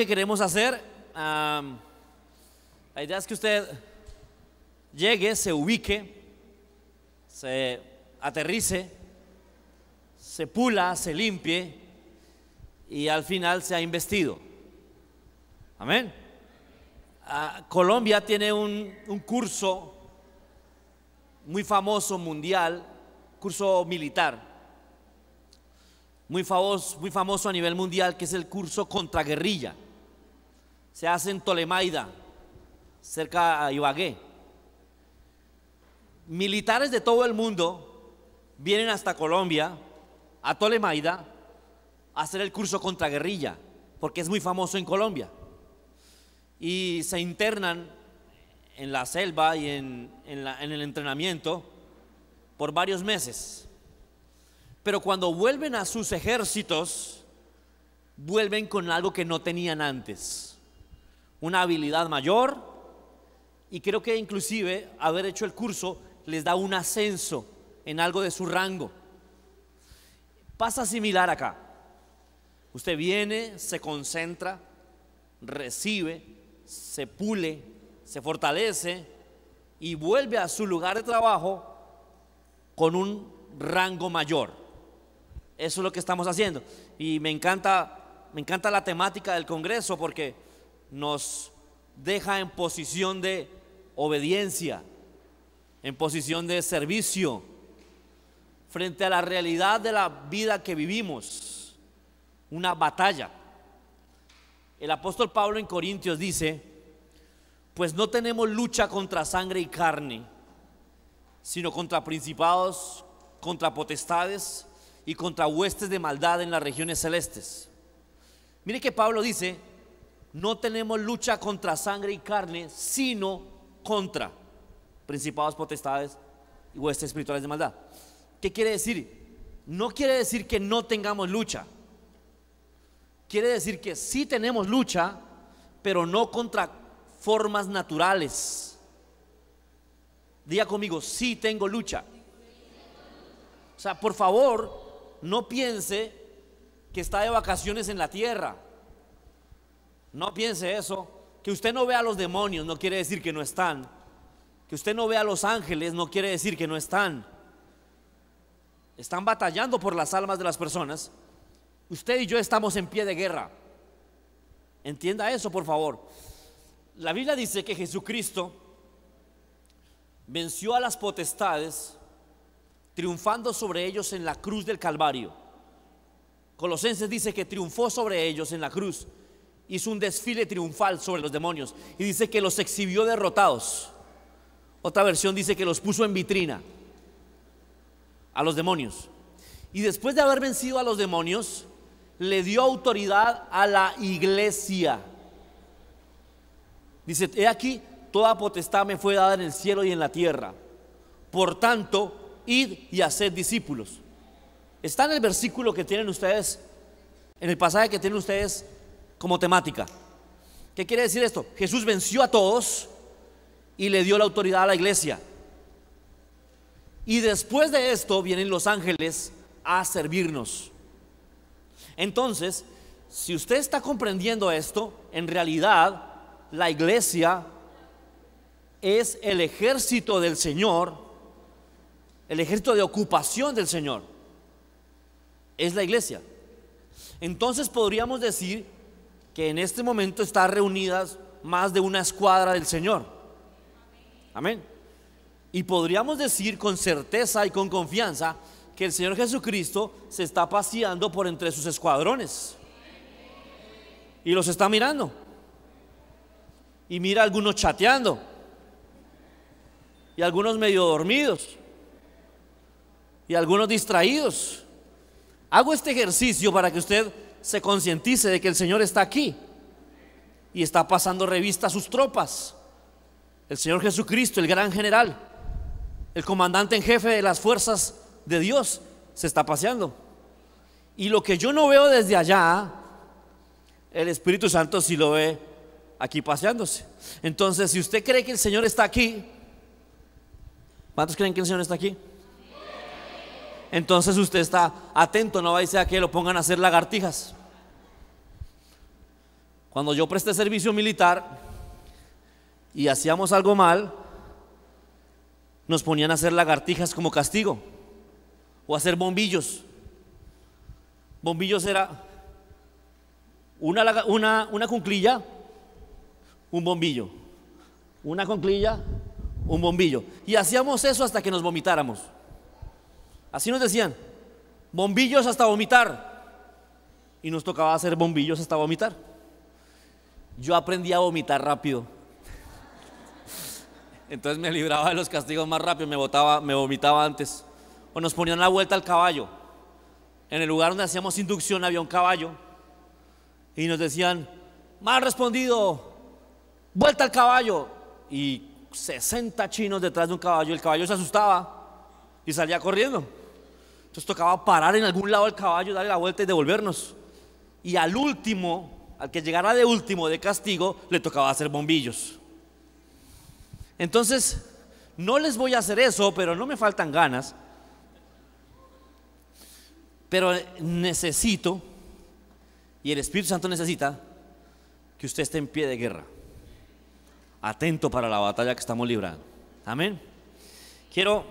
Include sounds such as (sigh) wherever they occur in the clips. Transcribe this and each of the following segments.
que queremos hacer, la idea es que usted llegue, se ubique, se aterrice, se pula, se limpie y al final se ha investido. Amén. Ah, Colombia tiene un, curso muy famoso mundial, curso militar, muy muy famoso a nivel mundial, que es el curso contra guerrilla se hacen en Tolemaida, cerca a Ibagué. Militares de todo el mundo vienen hasta Colombia, a Tolemaida, a hacer el curso contra guerrilla, porque es muy famoso en Colombia. Y se internan en la selva y en el entrenamiento por varios meses. Pero cuando vuelven a sus ejércitos, vuelven con algo que no tenían antes una habilidad mayor y creo que inclusive haber hecho el curso les da un ascenso en algo de su rango. Pasa similar acá. Usted viene, se concentra, recibe, se pule, se fortalece y vuelve a su lugar de trabajo con un rango mayor. Eso es lo que estamos haciendo. Y me encanta, me encanta la temática del Congreso porque nos deja en posición de obediencia, en posición de servicio, frente a la realidad de la vida que vivimos, una batalla. El apóstol Pablo en Corintios dice, pues no tenemos lucha contra sangre y carne, sino contra principados, contra potestades y contra huestes de maldad en las regiones celestes. Mire que Pablo dice, no tenemos lucha contra sangre y carne, sino contra principados, potestades y huestes espirituales de maldad. ¿Qué quiere decir? No quiere decir que no tengamos lucha. Quiere decir que sí tenemos lucha, pero no contra formas naturales. Diga conmigo, sí tengo lucha. O sea, por favor, no piense que está de vacaciones en la tierra. No piense eso. Que usted no vea a los demonios no quiere decir que no están. Que usted no vea a los ángeles no quiere decir que no están. Están batallando por las almas de las personas. Usted y yo estamos en pie de guerra. Entienda eso, por favor. La Biblia dice que Jesucristo venció a las potestades, triunfando sobre ellos en la cruz del Calvario. Colosenses dice que triunfó sobre ellos en la cruz hizo un desfile triunfal sobre los demonios y dice que los exhibió derrotados. Otra versión dice que los puso en vitrina a los demonios. Y después de haber vencido a los demonios, le dio autoridad a la iglesia. Dice, he aquí, toda potestad me fue dada en el cielo y en la tierra. Por tanto, id y haced discípulos. Está en el versículo que tienen ustedes, en el pasaje que tienen ustedes como temática. ¿Qué quiere decir esto? Jesús venció a todos y le dio la autoridad a la iglesia. Y después de esto vienen los ángeles a servirnos. Entonces, si usted está comprendiendo esto, en realidad la iglesia es el ejército del Señor, el ejército de ocupación del Señor. Es la iglesia. Entonces podríamos decir que en este momento está reunidas más de una escuadra del Señor. Amén. Y podríamos decir con certeza y con confianza que el Señor Jesucristo se está paseando por entre sus escuadrones. Y los está mirando. Y mira algunos chateando. Y algunos medio dormidos. Y algunos distraídos. Hago este ejercicio para que usted se concientice de que el Señor está aquí y está pasando revista a sus tropas. El Señor Jesucristo, el gran general, el comandante en jefe de las fuerzas de Dios, se está paseando. Y lo que yo no veo desde allá, el Espíritu Santo sí lo ve aquí paseándose. Entonces, si usted cree que el Señor está aquí, ¿cuántos creen que el Señor está aquí? entonces usted está atento, no va a que lo pongan a hacer lagartijas. Cuando yo presté servicio militar y hacíamos algo mal, nos ponían a hacer lagartijas como castigo o a hacer bombillos. Bombillos era una, una, una un bombillo, una cunclilla, un bombillo. Y hacíamos eso hasta que nos vomitáramos. Así nos decían, bombillos hasta vomitar. Y nos tocaba hacer bombillos hasta vomitar. Yo aprendí a vomitar rápido. Entonces me libraba de los castigos más rápido, me, me vomitaba antes. O nos ponían la vuelta al caballo. En el lugar donde hacíamos inducción había un caballo. Y nos decían, mal respondido, vuelta al caballo. Y 60 chinos detrás de un caballo. El caballo se asustaba y salía corriendo. Entonces tocaba parar en algún lado el caballo, darle la vuelta y devolvernos. Y al último, al que llegara de último de castigo, le tocaba hacer bombillos. Entonces, no les voy a hacer eso, pero no me faltan ganas. Pero necesito, y el Espíritu Santo necesita, que usted esté en pie de guerra, atento para la batalla que estamos librando. Amén. Quiero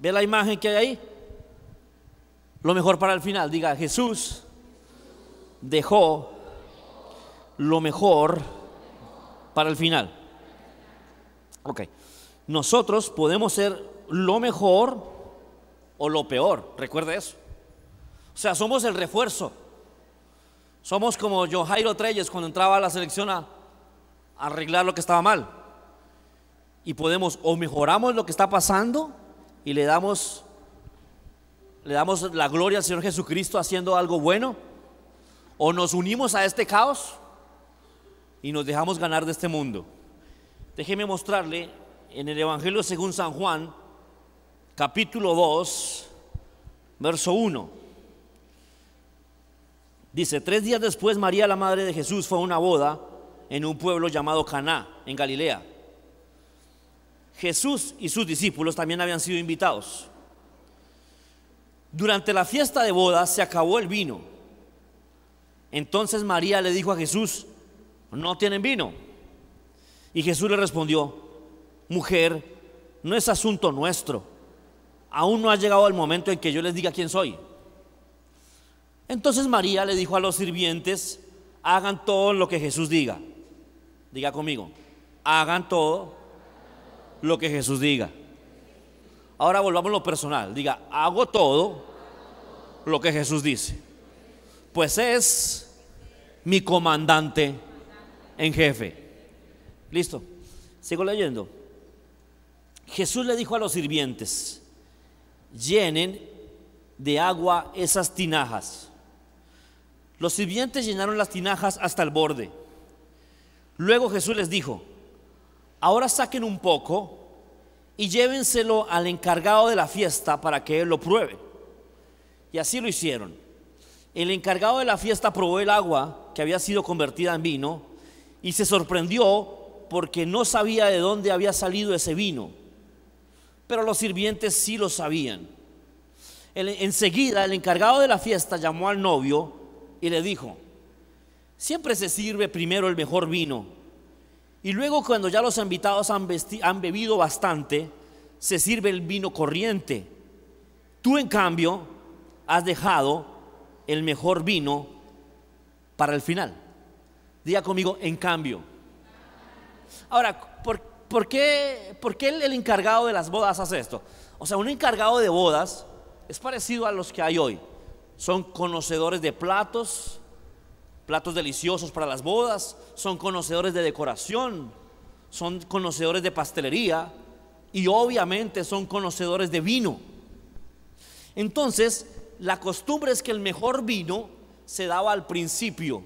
ver la imagen que hay ahí lo mejor para el final. Diga, Jesús dejó lo mejor para el final. Ok, nosotros podemos ser lo mejor o lo peor, recuerda eso. O sea, somos el refuerzo. Somos como Johairo Treyes cuando entraba a la selección a arreglar lo que estaba mal. Y podemos, o mejoramos lo que está pasando y le damos le damos la gloria al Señor Jesucristo haciendo algo bueno, o nos unimos a este caos y nos dejamos ganar de este mundo. Déjeme mostrarle en el Evangelio según San Juan, capítulo 2, verso 1. Dice, tres días después María, la madre de Jesús, fue a una boda en un pueblo llamado Caná, en Galilea. Jesús y sus discípulos también habían sido invitados. Durante la fiesta de bodas se acabó el vino. Entonces María le dijo a Jesús, no tienen vino. Y Jesús le respondió, mujer, no es asunto nuestro. Aún no ha llegado el momento en que yo les diga quién soy. Entonces María le dijo a los sirvientes, hagan todo lo que Jesús diga. Diga conmigo, hagan todo lo que Jesús diga. Ahora volvamos a lo personal. Diga, hago todo lo que Jesús dice. Pues es mi comandante en jefe. Listo. Sigo leyendo. Jesús le dijo a los sirvientes, llenen de agua esas tinajas. Los sirvientes llenaron las tinajas hasta el borde. Luego Jesús les dijo, ahora saquen un poco y llévenselo al encargado de la fiesta para que él lo pruebe. Y así lo hicieron. El encargado de la fiesta probó el agua que había sido convertida en vino y se sorprendió porque no sabía de dónde había salido ese vino. Pero los sirvientes sí lo sabían. enseguida el encargado de la fiesta llamó al novio y le dijo, siempre se sirve primero el mejor vino y luego cuando ya los invitados han, han bebido bastante, se sirve el vino corriente. Tú en cambio has dejado el mejor vino para el final. Diga conmigo, en cambio. Ahora, ¿por, qué, por qué el, el encargado de las bodas hace esto? O sea, un encargado de bodas es parecido a los que hay hoy. Son conocedores de platos, platos deliciosos para las bodas, son conocedores de decoración, son conocedores de pastelería y obviamente son conocedores de vino. Entonces, la costumbre es que el mejor vino se daba al principio,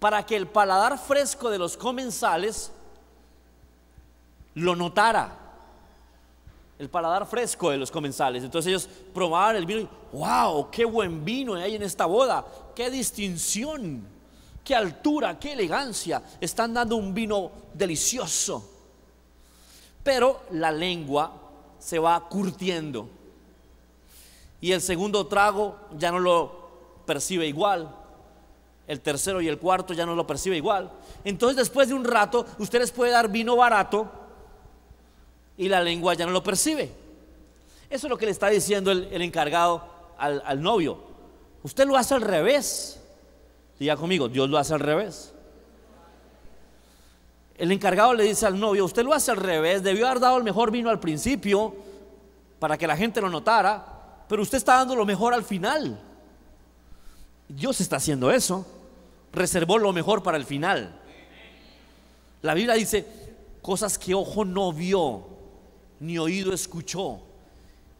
para que el paladar fresco de los comensales lo notara. El paladar fresco de los comensales. Entonces ellos probaban el vino y, wow, qué buen vino hay en esta boda, qué distinción, qué altura, qué elegancia. Están dando un vino delicioso. Pero la lengua se va curtiendo y el segundo trago ya no lo percibe igual. El tercero y el cuarto ya no lo percibe igual. Entonces después de un rato usted les puede dar vino barato y la lengua ya no lo percibe. Eso es lo que le está diciendo el, encargado al, al novio. Usted lo hace al revés. Diga conmigo, Dios lo hace al revés. El encargado le dice al novio, usted lo hace al revés, debió haber dado el mejor vino al principio para que la gente lo notara, pero usted está dando lo mejor al final. Dios está haciendo eso. Reservó lo mejor para el final. La Biblia dice, cosas que ojo no vio, ni oído escuchó,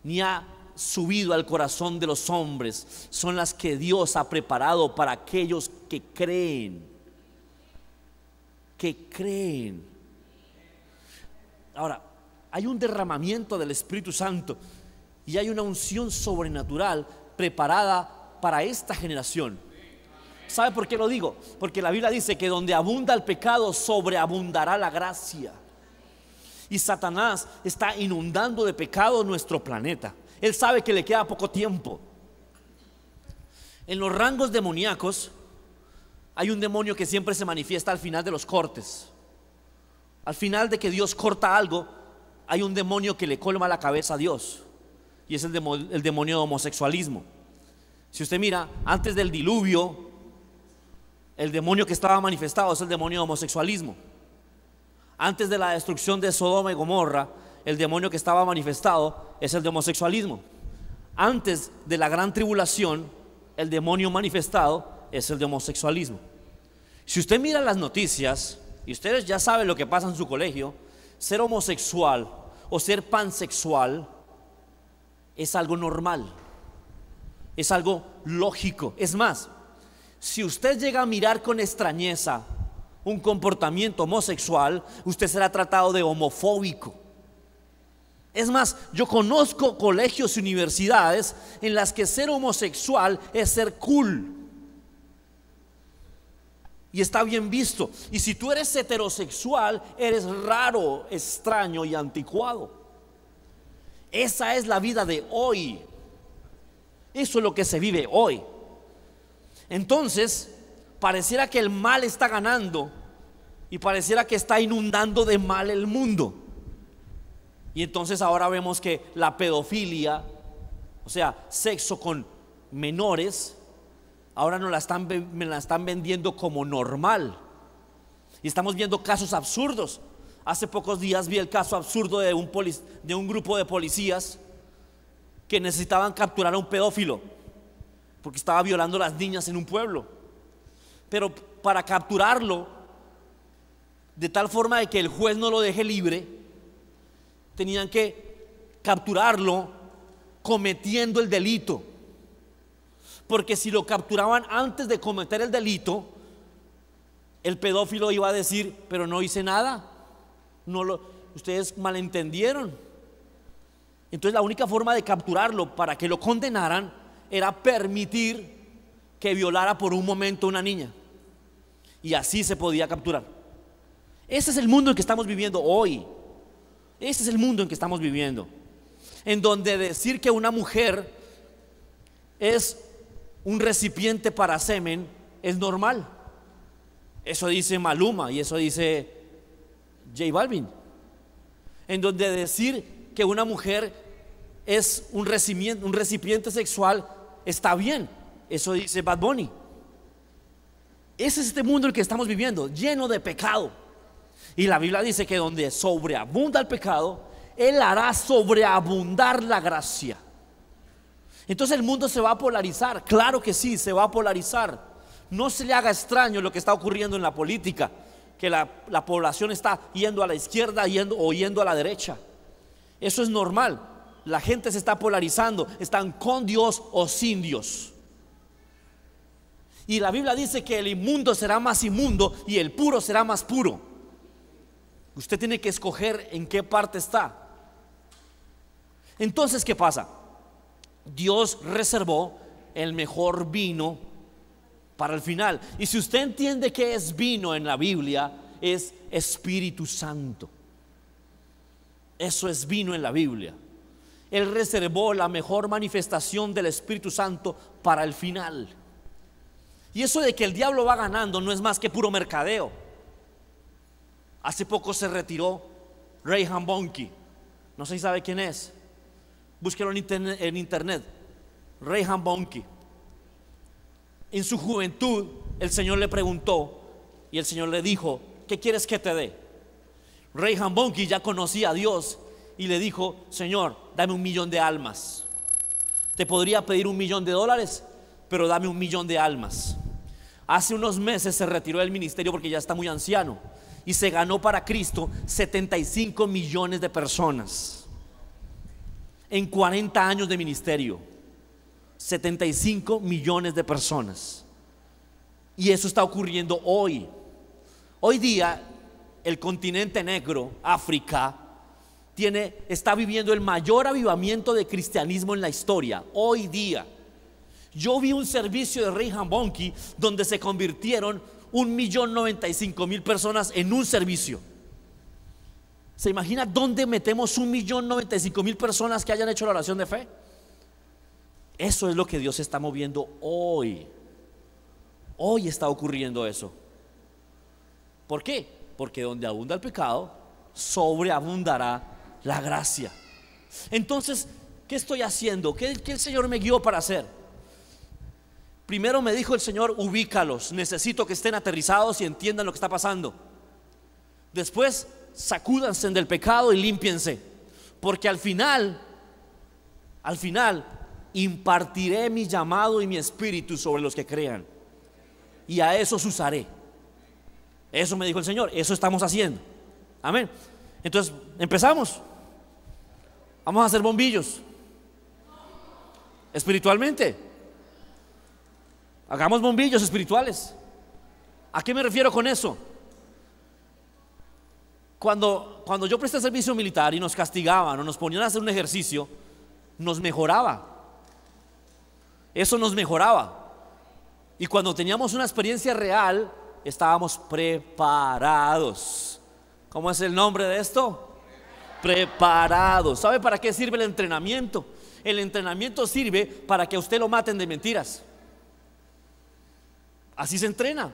ni ha subido al corazón de los hombres, son las que Dios ha preparado para aquellos que creen. Que creen. Ahora, hay un derramamiento del Espíritu Santo. Y hay una unción sobrenatural preparada para esta generación. ¿Sabe por qué lo digo? Porque la Biblia dice que donde abunda el pecado, sobreabundará la gracia. Y Satanás está inundando de pecado nuestro planeta. Él sabe que le queda poco tiempo. En los rangos demoníacos hay un demonio que siempre se manifiesta al final de los cortes. Al final de que Dios corta algo, hay un demonio que le colma la cabeza a Dios y es el, demonio, de homosexualismo. Si usted mira, antes del diluvio, el demonio que estaba manifestado es el demonio de homosexualismo. Antes de la destrucción de Sodoma y Gomorra, el demonio que estaba manifestado es el de homosexualismo. Antes de la gran tribulación, el demonio manifestado es el de homosexualismo. Si usted mira las noticias, y ustedes ya saben lo que pasa en su colegio, ser homosexual o ser pansexual es algo normal, es algo lógico. Es más, si usted llega a mirar con extrañeza un comportamiento homosexual, usted será tratado de homofóbico. Es más, yo conozco colegios y universidades en las que ser homosexual es ser cool. Y está bien visto. Y si tú eres heterosexual, eres raro, extraño y anticuado. Esa es la vida de hoy. Eso es lo que se vive hoy. Entonces, pareciera que el mal está ganando y pareciera que está inundando de mal el mundo. Y entonces ahora vemos que la pedofilia, o sea, sexo con menores, ahora nos la están, me la están vendiendo como normal. Y estamos viendo casos absurdos Hace pocos días vi el caso absurdo de un, grupo de policías que necesitaban capturar a un pedófilo porque estaba violando a las niñas en un pueblo. Pero para capturarlo, de tal forma de que el juez no lo deje libre, tenían que capturarlo cometiendo el delito. Porque si lo capturaban antes de cometer el delito, el pedófilo iba a decir, pero no hice nada, no lo, ustedes malentendieron. Entonces la única forma de capturarlo para que lo condenaran era permitir que violara por un momento una niña. Y así se podía capturar. Ese es el mundo en que estamos viviendo hoy. Ese es el mundo en que estamos viviendo. En donde decir que una mujer es un recipiente para semen es normal. Eso dice Maluma y eso dice J Balvin, en donde decir que una mujer es un recipiente, sexual está bien. Eso dice Bad Bunny. Ese es este mundo en el que estamos viviendo, lleno de pecado. Y la Biblia dice que donde sobreabunda el pecado, Él hará sobreabundar la gracia. Entonces el mundo se va a polarizar, claro que sí, se va a polarizar. No se le haga extraño lo que está ocurriendo en la política, que la, población está yendo a la izquierda yendo, o yendo a la derecha. Eso es normal. La gente se está polarizando, están con Dios o sin Dios. Y la Biblia dice que el inmundo será más inmundo y el puro será más puro. Usted tiene que escoger en qué parte está. Entonces, ¿qué pasa? Dios reservó el mejor vino para el final. Y si usted entiende que es vino en la Biblia, es Espíritu Santo. Eso es vino en la Biblia. Él reservó la mejor manifestación del Espíritu Santo para el final. Y eso de que el diablo va ganando no es más que puro mercadeo. Hace poco se retiró Ray Bonky. No sé si sabe quién es. Búsquelo en internet. Ray en su juventud, el Señor le preguntó y el Señor le dijo, ¿qué quieres que te dé? Rey Hambonki ya conocía a Dios y le dijo, Señor, dame un millón de almas. Te podría pedir un millón de dólares, pero dame un millón de almas. Hace unos meses se retiró del ministerio porque ya está muy anciano y se ganó para Cristo 75 millones de personas en 40 años de ministerio. 75 millones de personas. Y eso está ocurriendo hoy. Hoy día el continente negro, África, tiene, está viviendo el mayor avivamiento de cristianismo en la historia. Hoy día. Yo vi un servicio de Rey hambonki donde se convirtieron un millón 95 mil personas en un servicio. ¿Se imagina dónde metemos un millón 95 mil personas que hayan hecho la oración de fe? Eso es lo que Dios está moviendo hoy. Hoy está ocurriendo eso. ¿Por qué? Porque donde abunda el pecado, sobreabundará la gracia. Entonces, ¿qué estoy haciendo? ¿Qué, el Señor me guió para hacer? Primero me dijo el Señor, ubícalos, necesito que estén aterrizados y entiendan lo que está pasando. Después, sacúdanse del pecado y límpiense, porque al final, al final, impartiré mi llamado y mi espíritu sobre los que crean. Y a esos usaré. Eso me dijo el Señor, eso estamos haciendo. Amén. Entonces, empezamos. Vamos a hacer bombillos. Espiritualmente. Hagamos bombillos espirituales. ¿A qué me refiero con eso? Cuando, cuando yo presté servicio militar y nos castigaban o nos ponían a hacer un ejercicio, nos mejoraba. Eso nos mejoraba. Y cuando teníamos una experiencia real, estábamos preparados. ¿Cómo es el nombre de esto? Preparados. ¿Sabe para qué sirve el entrenamiento? El entrenamiento sirve para que a usted lo maten de mentiras. Así se entrena.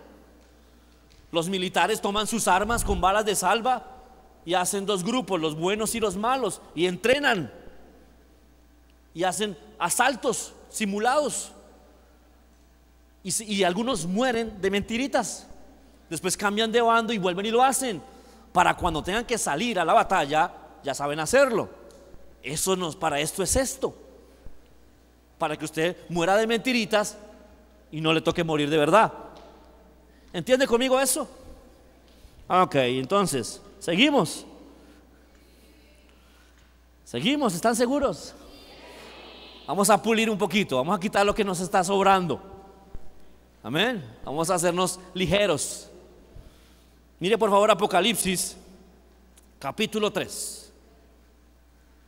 Los militares toman sus armas con balas de salva y hacen dos grupos, los buenos y los malos, y entrenan. Y hacen asaltos simulados. Y, algunos mueren de mentiritas. Después cambian de bando y vuelven y lo hacen. Para cuando tengan que salir a la batalla, ya saben hacerlo. Eso nos, para esto es esto. Para que usted muera de mentiritas y no le toque morir de verdad. ¿Entiende conmigo eso? Ok, entonces, seguimos. Seguimos, ¿están seguros? Vamos a pulir un poquito, vamos a quitar lo que nos está sobrando. Amén. Vamos a hacernos ligeros. Mire por favor Apocalipsis, capítulo 3.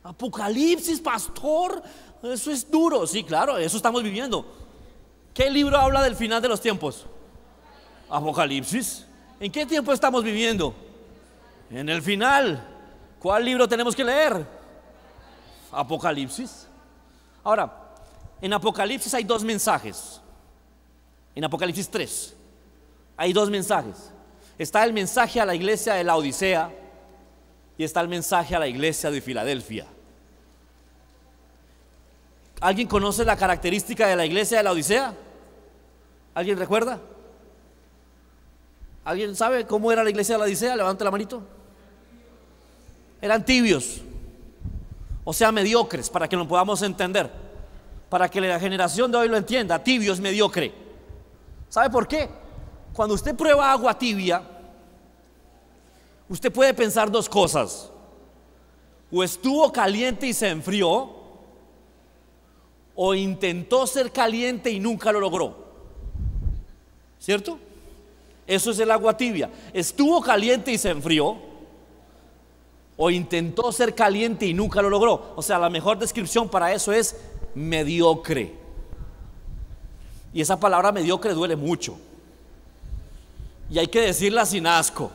Apocalipsis, pastor, eso es duro. Sí, claro, eso estamos viviendo. ¿Qué libro habla del final de los tiempos? Apocalipsis. ¿En qué tiempo estamos viviendo? En el final. ¿Cuál libro tenemos que leer? Apocalipsis. Ahora, en Apocalipsis hay dos mensajes. En Apocalipsis 3 hay dos mensajes. Está el mensaje a la iglesia de la Odisea y está el mensaje a la iglesia de Filadelfia. ¿Alguien conoce la característica de la iglesia de la Odisea? ¿Alguien recuerda? ¿Alguien sabe cómo era la iglesia de la Odisea? Levante la manito. Eran tibios o sea, mediocres, para que lo podamos entender, para que la generación de hoy lo entienda, tibio es mediocre. ¿Sabe por qué? Cuando usted prueba agua tibia, usted puede pensar dos cosas. O estuvo caliente y se enfrió, o intentó ser caliente y nunca lo logró. ¿Cierto? Eso es el agua tibia. Estuvo caliente y se enfrió o intentó ser caliente y nunca lo logró. O sea, la mejor descripción para eso es mediocre. Y esa palabra mediocre duele mucho. Y hay que decirla sin asco.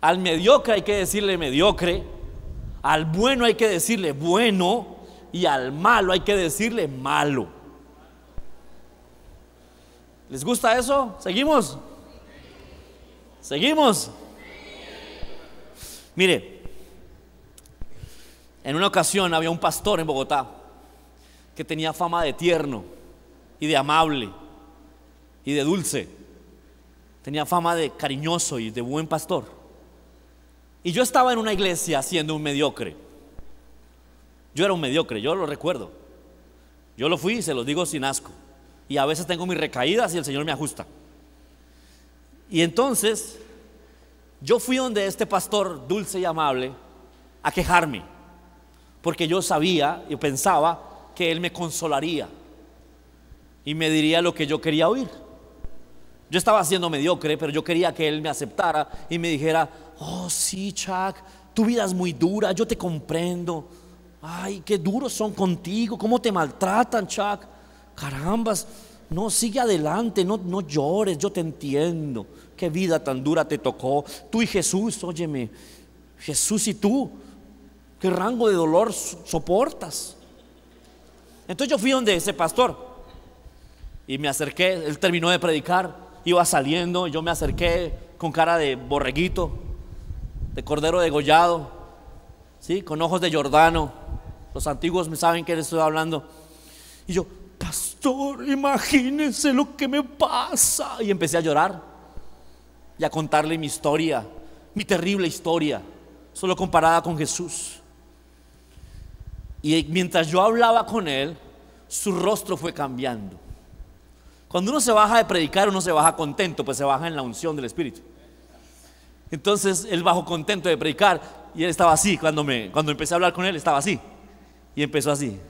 Al mediocre hay que decirle mediocre, al bueno hay que decirle bueno y al malo hay que decirle malo. ¿Les gusta eso? ¿Seguimos? ¿Seguimos? Mire, en una ocasión había un pastor en Bogotá que tenía fama de tierno y de amable y de dulce. Tenía fama de cariñoso y de buen pastor. Y yo estaba en una iglesia siendo un mediocre. Yo era un mediocre, yo lo recuerdo. Yo lo fui y se los digo sin asco. Y a veces tengo mis recaídas y el Señor me ajusta. Y entonces yo fui donde este pastor dulce y amable a quejarme, porque yo sabía y pensaba que él me consolaría y me diría lo que yo quería oír. Yo estaba siendo mediocre, pero yo quería que él me aceptara y me dijera, oh sí, Chuck, tu vida es muy dura, yo te comprendo. Ay, qué duros son contigo, cómo te maltratan, Chuck. Carambas, no, sigue adelante, no, no llores, yo te entiendo vida tan dura te tocó. Tú y Jesús, óyeme, Jesús y tú, qué rango de dolor soportas. Entonces yo fui donde ese pastor y me acerqué, él terminó de predicar, iba saliendo, yo me acerqué con cara de borreguito, de cordero degollado, ¿sí? con ojos de Jordano. Los antiguos me saben que les estoy hablando. Y yo, pastor, imagínense lo que me pasa. Y empecé a llorar y a contarle mi historia, mi terrible historia, solo comparada con Jesús. Y mientras yo hablaba con él, su rostro fue cambiando. Cuando uno se baja de predicar, uno se baja contento, pues se baja en la unción del Espíritu. Entonces él bajó contento de predicar y él estaba así. Cuando, me, cuando empecé a hablar con él, estaba así. Y empezó así.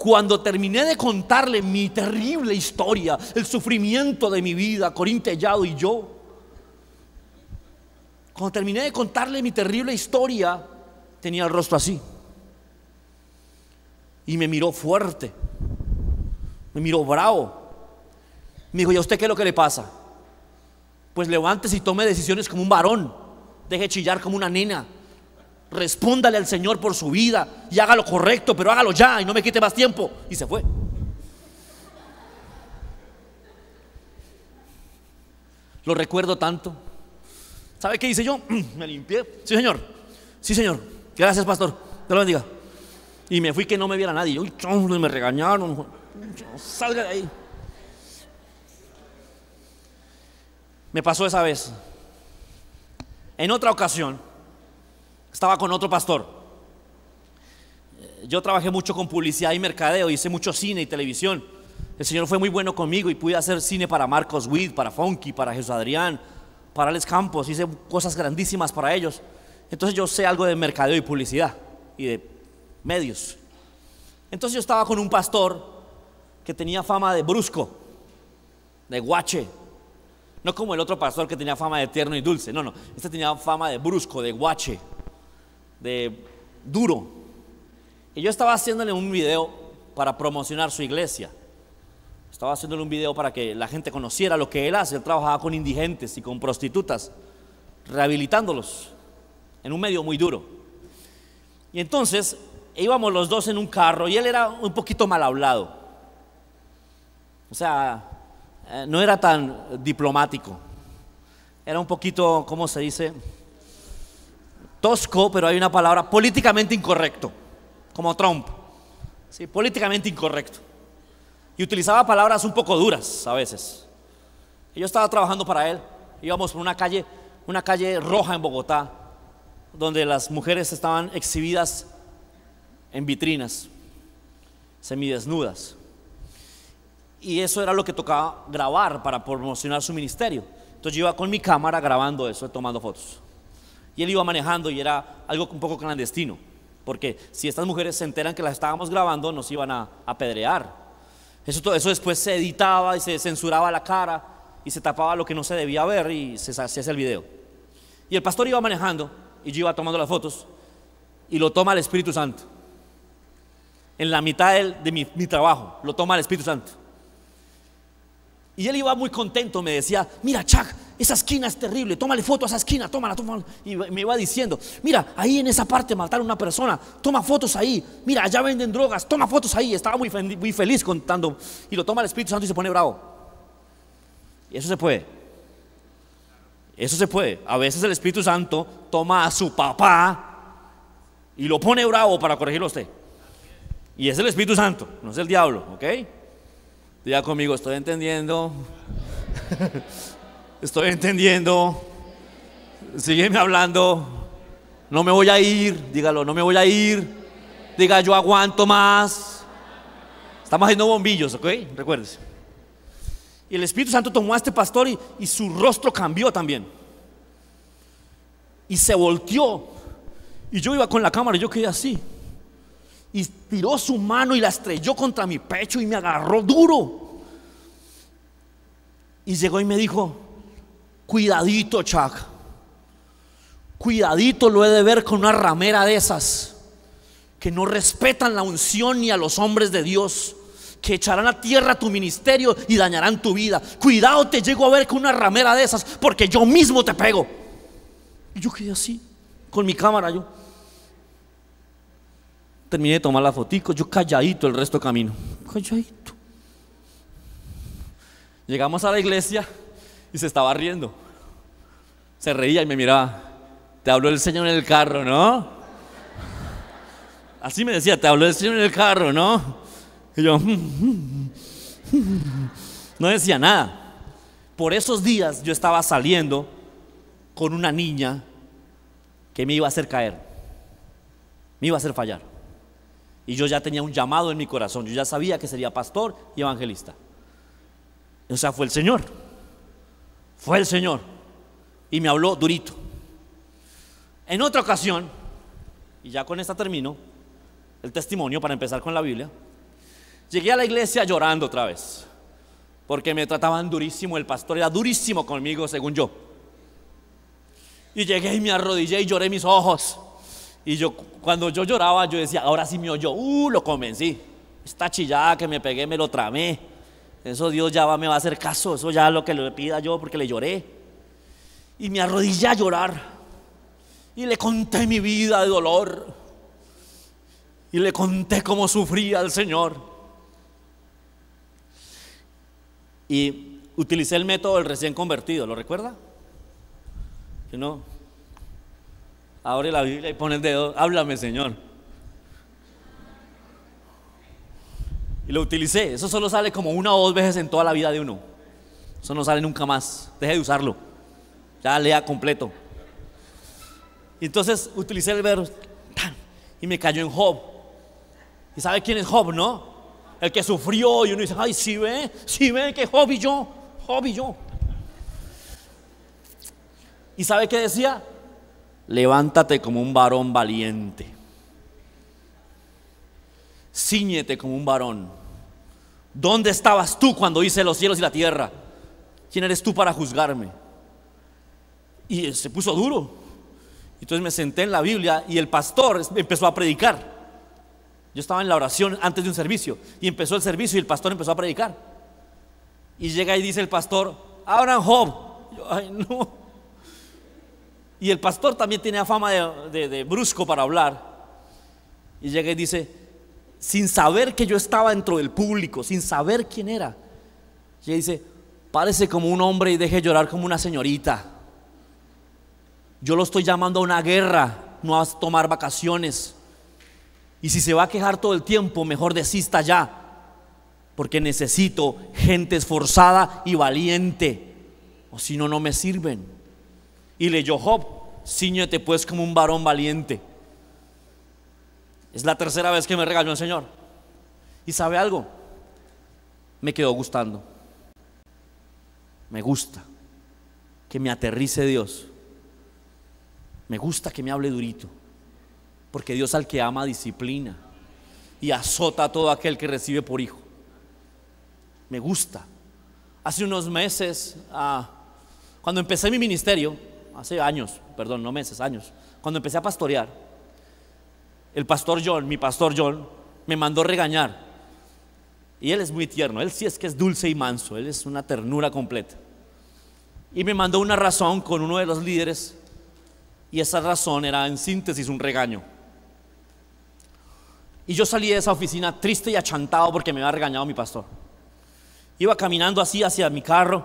Cuando terminé de contarle mi terrible historia, el sufrimiento de mi vida, Corín Tellado y yo, cuando terminé de contarle mi terrible historia, tenía el rostro así. Y me miró fuerte, me miró bravo. Me dijo, ¿y a usted qué es lo que le pasa? Pues levántese y tome decisiones como un varón, deje chillar como una nena. Respóndale al Señor por su vida y haga lo correcto, pero hágalo ya y no me quite más tiempo. Y se fue. Lo recuerdo tanto. ¿Sabe qué hice yo? (clears throat) Me limpié. Sí, señor. Sí, señor. Gracias, pastor. Te lo bendiga. Y me fui que no me viera nadie. Uy, me regañaron. Salga de ahí. Me pasó esa vez. En otra ocasión estaba con otro pastor. Yo trabajé mucho con publicidad y mercadeo, hice mucho cine y televisión. El Señor fue muy bueno conmigo y pude hacer cine para Marcos Witt, para Fonky, para Jesús Adrián, para Alex Campos. Hice cosas grandísimas para ellos. Entonces yo sé algo de mercadeo y publicidad y de medios. Entonces yo estaba con un pastor que tenía fama de brusco, de guache. No como el otro pastor que tenía fama de tierno y dulce. No, no. Este tenía fama de brusco, de guache de duro. Y yo estaba haciéndole un video para promocionar su iglesia. Estaba haciéndole un video para que la gente conociera lo que él hace. Él trabajaba con indigentes y con prostitutas, rehabilitándolos en un medio muy duro. Y entonces íbamos los dos en un carro y él era un poquito mal hablado. O sea, eh, no era tan diplomático. Era un poquito, ¿cómo se dice? tosco, pero hay una palabra políticamente incorrecto, como Trump. Sí, políticamente incorrecto. Y utilizaba palabras un poco duras a veces. yo estaba trabajando para él. Íbamos por una calle, una calle roja en Bogotá, donde las mujeres estaban exhibidas en vitrinas, semidesnudas. Y eso era lo que tocaba grabar para promocionar su ministerio. Entonces yo iba con mi cámara grabando eso, tomando fotos y él iba manejando y era algo un poco clandestino, porque si estas mujeres se enteran que las estábamos grabando, nos iban a apedrear. Eso, eso después se editaba y se censuraba la cara y se tapaba lo que no se debía ver y se, hacía el video. Y el pastor iba manejando y yo iba tomando las fotos y lo toma el Espíritu Santo. En la mitad de, mi trabajo, lo toma el Espíritu Santo. Y él iba muy contento, me decía, mira, Chuck, esa esquina es terrible, tómale foto a esa esquina, tómala, tómala. Y me iba diciendo, mira, ahí en esa parte mataron a una persona, toma fotos ahí, mira, allá venden drogas, toma fotos ahí. Estaba muy, muy feliz contando. Y lo toma el Espíritu Santo y se pone bravo. Y eso se puede. Eso se puede. A veces el Espíritu Santo toma a su papá y lo pone bravo para corregirlo a usted. Y es el Espíritu Santo, no es el diablo, ¿ok? Diga conmigo, estoy entendiendo. (laughs) Estoy entendiendo. Sígueme hablando. No me voy a ir. Dígalo, no me voy a ir. Diga, yo aguanto más. Estamos haciendo bombillos, ¿ok? Recuérdese. Y el Espíritu Santo tomó a este pastor y, su rostro cambió también. Y se volteó. Y yo iba con la cámara y yo quedé así y tiró su mano y la estrelló contra mi pecho y me agarró duro. Y llegó y me dijo, cuidadito Chuck, cuidadito lo he de ver con una ramera de esas, que no respetan la unción ni a los hombres de Dios, que echarán a tierra tu ministerio y dañarán tu vida. Cuidado te llego a ver con una ramera de esas, porque yo mismo te pego. Y yo quedé así, con mi cámara yo. Terminé de tomar la fotico, yo calladito el resto camino. Calladito. Llegamos a la iglesia y se estaba riendo. Se reía y me miraba. Te habló el Señor en el carro, ¿no? Así me decía, te habló el Señor en el carro, ¿no? Y yo, mm, mm, mm". no decía nada. Por esos días yo estaba saliendo con una niña que me iba a hacer caer, me iba a hacer fallar. Y yo ya tenía un llamado en mi corazón, yo ya sabía que sería pastor y evangelista. O sea, fue el Señor. Fue el Señor. Y me habló durito. En otra ocasión, y ya con esta termino, el testimonio para empezar con la Biblia, llegué a la iglesia llorando otra vez, porque me trataban durísimo, el pastor era durísimo conmigo, según yo. Y llegué y me arrodillé y lloré mis ojos. Y yo, cuando yo lloraba, yo decía, ahora sí me oyó, uh, lo convencí. Esta chillada que me pegué, me lo tramé. Eso Dios ya me va a hacer caso, eso ya es lo que le pida yo porque le lloré. Y me arrodillé a llorar. Y le conté mi vida de dolor. Y le conté cómo sufría el Señor. Y utilicé el método del recién convertido, ¿lo recuerda? Que no, abre la Biblia y pone el dedo, háblame Señor. Y lo utilicé. Eso solo sale como una o dos veces en toda la vida de uno. Eso no sale nunca más. Deje de usarlo. Ya lea completo. Y entonces utilicé el verbo y me cayó en Job. ¿Y sabe quién es Job, no? El que sufrió y uno dice, ay, sí ve, si ve que Job y yo, Job y yo. ¿Y sabe qué decía? levántate como un varón valiente. Cíñete como un varón. ¿Dónde estabas tú cuando hice los cielos y la tierra? ¿Quién eres tú para juzgarme? Y se puso duro. Entonces me senté en la Biblia y el pastor empezó a predicar. Yo estaba en la oración antes de un servicio y empezó el servicio y el pastor empezó a predicar. Y llega y dice el pastor, Abraham Job. ay no, y el pastor también tenía fama de, brusco para hablar. Y llega y dice, sin saber que yo estaba dentro del público, sin saber quién era. Y dice, párese como un hombre y deje llorar como una señorita. Yo lo estoy llamando a una guerra, no a tomar vacaciones. Y si se va a quejar todo el tiempo, mejor desista ya. Porque necesito gente esforzada y valiente. O si no, no me sirven. Y le leyó Job, ciñete pues como un varón valiente. Es la tercera vez que me regaló el Señor. ¿Y sabe algo? Me quedó gustando. Me gusta que me aterrice Dios. Me gusta que me hable durito. Porque Dios al que ama disciplina y azota a todo aquel que recibe por hijo. Me gusta. Hace unos meses, ah, cuando empecé mi ministerio, hace años, perdón, no meses, años, cuando empecé a pastorear, el pastor John, mi pastor John, me mandó regañar. Y él es muy tierno, él sí es que es dulce y manso, él es una ternura completa. Y me mandó una razón con uno de los líderes y esa razón era en síntesis un regaño. Y yo salí de esa oficina triste y achantado porque me había regañado mi pastor. Iba caminando así hacia mi carro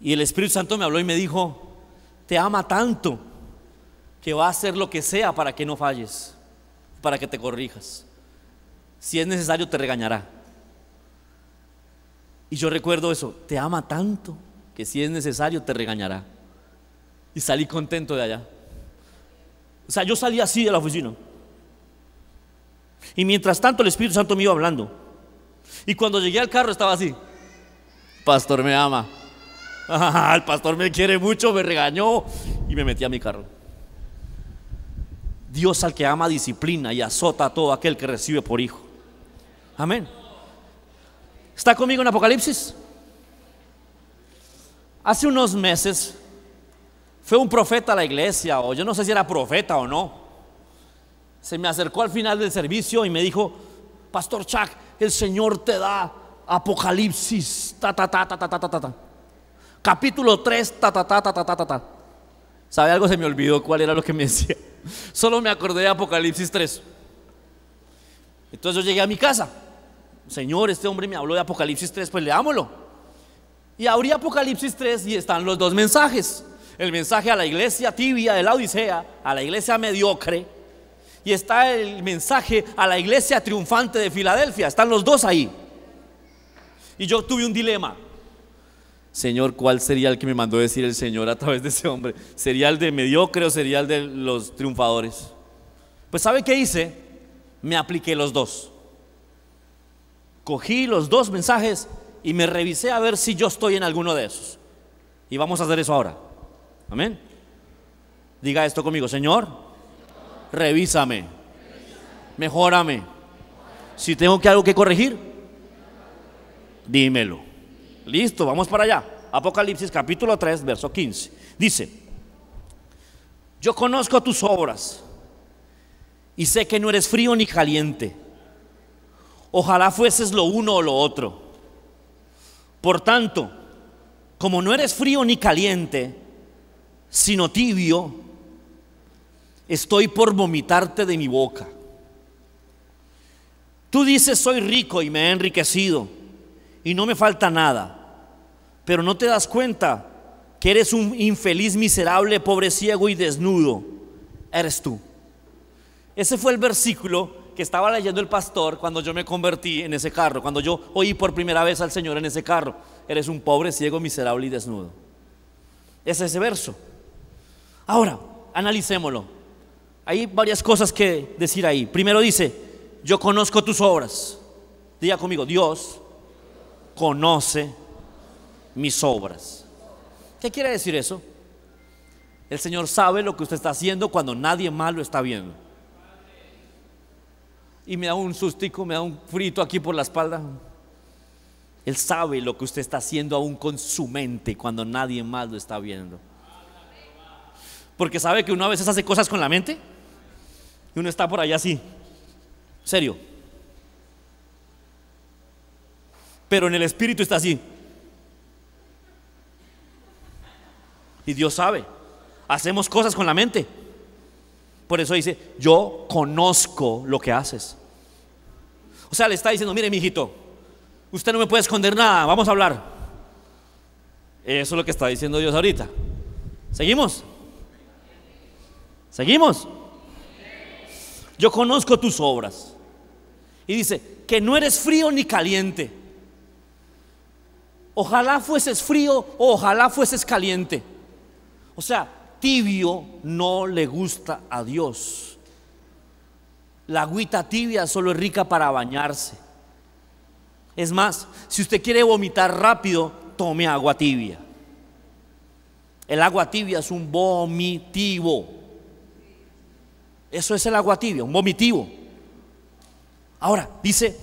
y el Espíritu Santo me habló y me dijo, te ama tanto que va a hacer lo que sea para que no falles, para que te corrijas. Si es necesario, te regañará. Y yo recuerdo eso, te ama tanto que si es necesario, te regañará. Y salí contento de allá. O sea, yo salí así de la oficina. Y mientras tanto el Espíritu Santo me iba hablando. Y cuando llegué al carro estaba así. Pastor me ama el (laughs) pastor me quiere mucho, me regañó y me metí a mi carro. Dios al que ama disciplina y azota a todo aquel que recibe por hijo. Amén. ¿Está conmigo en Apocalipsis? Hace unos meses fue un profeta a la iglesia, o yo no sé si era profeta o no. Se me acercó al final del servicio y me dijo, Pastor Chuck, el Señor te da Apocalipsis, ta, ta, ta, ta, ta, ta, ta, ta. Capítulo 3, ta, ta, ta, ta, ta, ta, ta. ¿Sabe algo? Se me olvidó cuál era lo que me decía. (laughs) Solo me acordé de Apocalipsis 3. Entonces yo llegué a mi casa. Señor, este hombre me habló de Apocalipsis 3, pues leámoslo. Y abrí Apocalipsis 3 y están los dos mensajes. El mensaje a la iglesia tibia de la Odisea, a la iglesia mediocre, y está el mensaje a la iglesia triunfante de Filadelfia. Están los dos ahí. Y yo tuve un dilema. Señor, ¿cuál sería el que me mandó decir el Señor a través de ese hombre? ¿Sería el de mediocre o sería el de los triunfadores? Pues ¿sabe qué hice? Me apliqué los dos. Cogí los dos mensajes y me revisé a ver si yo estoy en alguno de esos. Y vamos a hacer eso ahora. Amén. Diga esto conmigo, Señor, revísame, mejórame. Si tengo que algo que corregir, dímelo. Listo, vamos para allá. Apocalipsis capítulo 3, verso 15. Dice, yo conozco tus obras y sé que no eres frío ni caliente. Ojalá fueses lo uno o lo otro. Por tanto, como no eres frío ni caliente, sino tibio, estoy por vomitarte de mi boca. Tú dices, soy rico y me he enriquecido y no me falta nada. Pero no te das cuenta que eres un infeliz, miserable, pobre, ciego y desnudo. Eres tú. Ese fue el versículo que estaba leyendo el pastor cuando yo me convertí en ese carro, cuando yo oí por primera vez al Señor en ese carro. Eres un pobre, ciego, miserable y desnudo. Es ese verso. Ahora, analicémoslo. Hay varias cosas que decir ahí. Primero dice, yo conozco tus obras. Diga conmigo, Dios conoce mis obras. ¿Qué quiere decir eso? El Señor sabe lo que usted está haciendo cuando nadie más lo está viendo. Y me da un sustico, me da un frito aquí por la espalda. Él sabe lo que usted está haciendo aún con su mente cuando nadie más lo está viendo. Porque sabe que uno a veces hace cosas con la mente y uno está por allá así. Serio. pero en el espíritu está así. Y Dios sabe, hacemos cosas con la mente. Por eso dice, yo conozco lo que haces. O sea, le está diciendo, mire, mijito, usted no me puede esconder nada, vamos a hablar. Eso es lo que está diciendo Dios ahorita. ¿Seguimos? ¿Seguimos? Yo conozco tus obras. Y dice, que no eres frío ni caliente. Ojalá fueses frío o ojalá fueses caliente. O sea, tibio no le gusta a Dios. La agüita tibia solo es rica para bañarse. Es más, si usted quiere vomitar rápido, tome agua tibia. El agua tibia es un vomitivo. Eso es el agua tibia, un vomitivo. Ahora, dice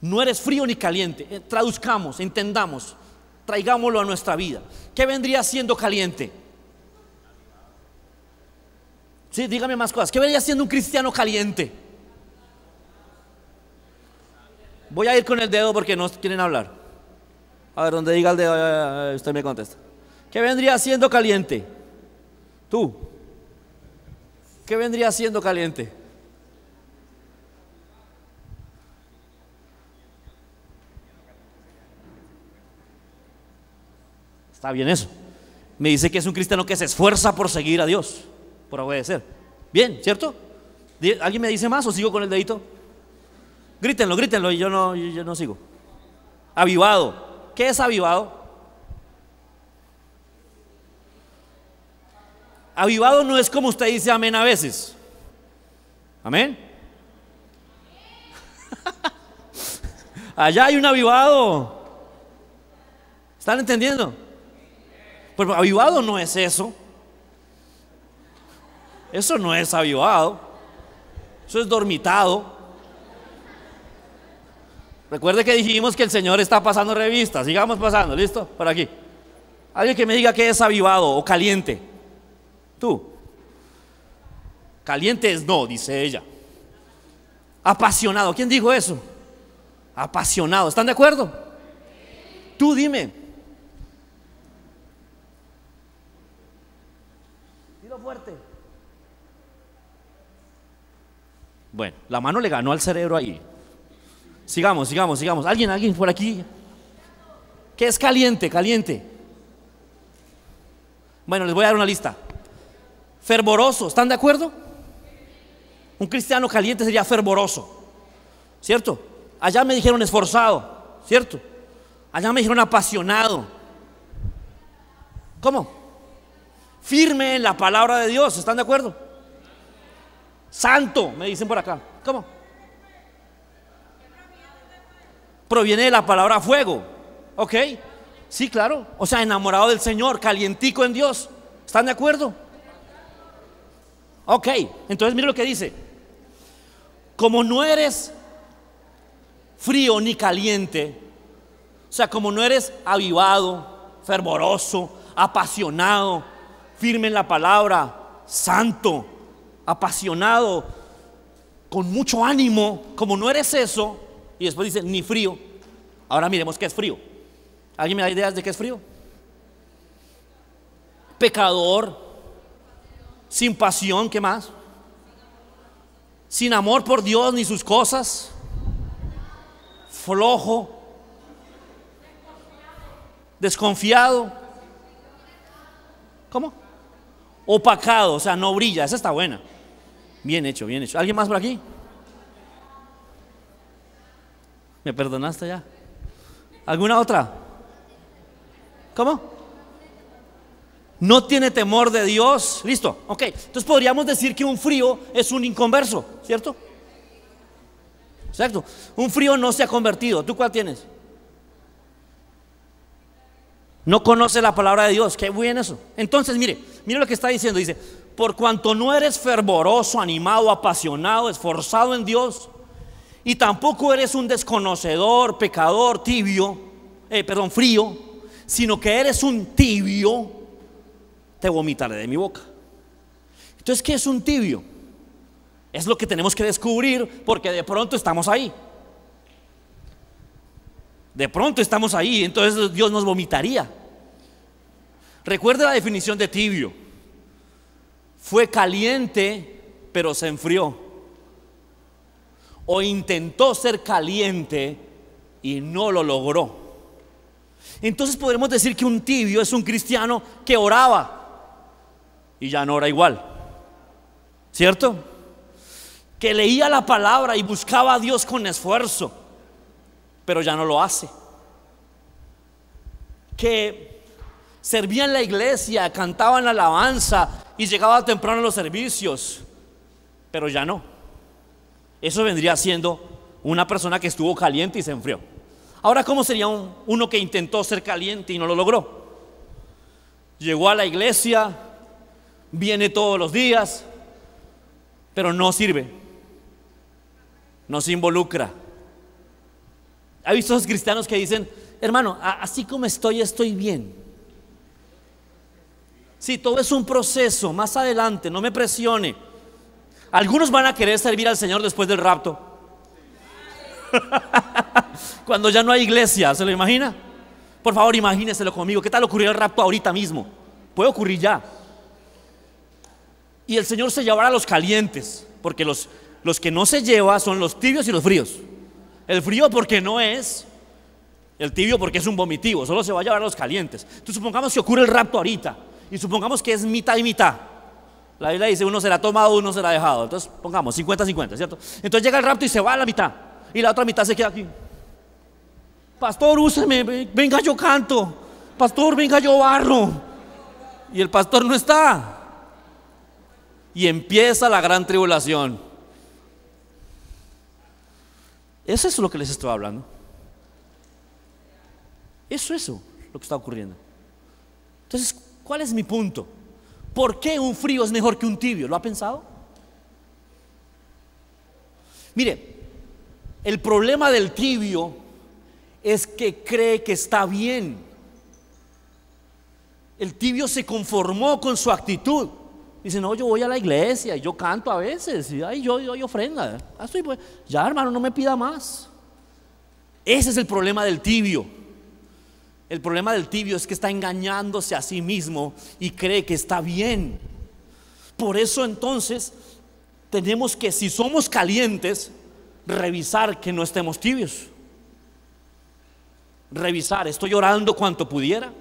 no eres frío ni caliente. Eh, traduzcamos, entendamos, traigámoslo a nuestra vida. ¿Qué vendría siendo caliente? Sí, dígame más cosas. ¿Qué vendría siendo un cristiano caliente? Voy a ir con el dedo porque no quieren hablar. A ver, donde diga el dedo, eh, eh, usted me contesta. ¿Qué vendría siendo caliente? Tú. ¿Qué vendría siendo caliente? Está bien eso. Me dice que es un cristiano que se esfuerza por seguir a Dios, por obedecer. Bien, ¿cierto? ¿Alguien me dice más o sigo con el dedito? Grítenlo, grítenlo y yo no, no sigo. Avivado. ¿Qué es avivado? Avivado no es como usted dice amén a veces. Amén. (laughs) Allá hay un avivado. ¿Están entendiendo? Pero avivado no es eso. Eso no es avivado. Eso es dormitado. Recuerde que dijimos que el Señor está pasando revistas. Sigamos pasando, ¿listo? Por aquí. Alguien que me diga que es avivado o caliente. Tú. Caliente es no, dice ella. Apasionado. ¿Quién dijo eso? Apasionado. ¿Están de acuerdo? Tú dime. fuerte. Bueno, la mano le ganó al cerebro ahí. Sigamos, sigamos, sigamos. ¿Alguien, alguien por aquí? que es caliente? Caliente. Bueno, les voy a dar una lista. Fervoroso, ¿están de acuerdo? Un cristiano caliente sería fervoroso, ¿cierto? Allá me dijeron esforzado, ¿cierto? Allá me dijeron apasionado. ¿Cómo? firme en la palabra de Dios. ¿Están de acuerdo? Santo, me dicen por acá. ¿Cómo? Proviene de la palabra fuego. ¿Ok? Sí, claro. O sea, enamorado del Señor, calientico en Dios. ¿Están de acuerdo? Ok, entonces mire lo que dice. Como no eres frío ni caliente, o sea, como no eres avivado, fervoroso, apasionado, firme en la palabra, santo, apasionado, con mucho ánimo, como no eres eso, y después dice, ni frío. Ahora miremos qué es frío. ¿Alguien me da ideas de qué es frío? Pecador, sin pasión, ¿qué más? Sin amor por Dios ni sus cosas, flojo, desconfiado. ¿Cómo? opacado, o sea, no brilla. Esa está buena. Bien hecho, bien hecho. ¿Alguien más por aquí? ¿Me perdonaste ya? ¿Alguna otra? ¿Cómo? No tiene temor de Dios. Listo, ok. Entonces podríamos decir que un frío es un inconverso, ¿cierto? Exacto. Un frío no se ha convertido. ¿Tú cuál tienes? No conoce la palabra de Dios. Qué bueno eso. Entonces, mire, mire lo que está diciendo. Dice, por cuanto no eres fervoroso, animado, apasionado, esforzado en Dios, y tampoco eres un desconocedor, pecador, tibio, eh, perdón, frío, sino que eres un tibio, te vomitaré de mi boca. Entonces, ¿qué es un tibio? Es lo que tenemos que descubrir porque de pronto estamos ahí. De pronto estamos ahí, entonces Dios nos vomitaría. Recuerda la definición de tibio. Fue caliente, pero se enfrió. O intentó ser caliente y no lo logró. Entonces podremos decir que un tibio es un cristiano que oraba y ya no ora igual. ¿Cierto? Que leía la palabra y buscaba a Dios con esfuerzo pero ya no lo hace. Que servía en la iglesia, cantaba en alabanza y llegaba temprano a los servicios, pero ya no. Eso vendría siendo una persona que estuvo caliente y se enfrió. Ahora, ¿cómo sería uno que intentó ser caliente y no lo logró? Llegó a la iglesia, viene todos los días, pero no sirve, no se involucra, ¿Ha visto esos cristianos que dicen, hermano, así como estoy, estoy bien? Si, todo es un proceso, más adelante, no me presione. Algunos van a querer servir al Señor después del rapto. (laughs) Cuando ya no hay iglesia, ¿se lo imagina? Por favor, lo conmigo. ¿Qué tal ocurrió el rapto ahorita mismo? Puede ocurrir ya. Y el Señor se llevará a los calientes, porque los que no se lleva son los tibios y los fríos. El frío porque no es. El tibio porque es un vomitivo. Solo se va a llevar a los calientes. Entonces supongamos que ocurre el rapto ahorita. Y supongamos que es mitad y mitad. La Biblia dice uno será tomado, uno será dejado. Entonces pongamos 50-50, ¿cierto? Entonces llega el rapto y se va a la mitad. Y la otra mitad se queda aquí. Pastor, úseme. Venga, yo canto. Pastor, venga, yo barro. Y el pastor no está. Y empieza la gran tribulación. Eso es lo que les estoy hablando. Eso es lo que está ocurriendo. Entonces, ¿cuál es mi punto? ¿Por qué un frío es mejor que un tibio? ¿Lo ha pensado? Mire, el problema del tibio es que cree que está bien. El tibio se conformó con su actitud. Dice, no, yo voy a la iglesia y yo canto a veces y ay, yo doy ofrenda. Ah, pues, ya hermano, no me pida más. Ese es el problema del tibio. El problema del tibio es que está engañándose a sí mismo y cree que está bien. Por eso entonces tenemos que, si somos calientes, revisar que no estemos tibios. Revisar, estoy orando cuanto pudiera.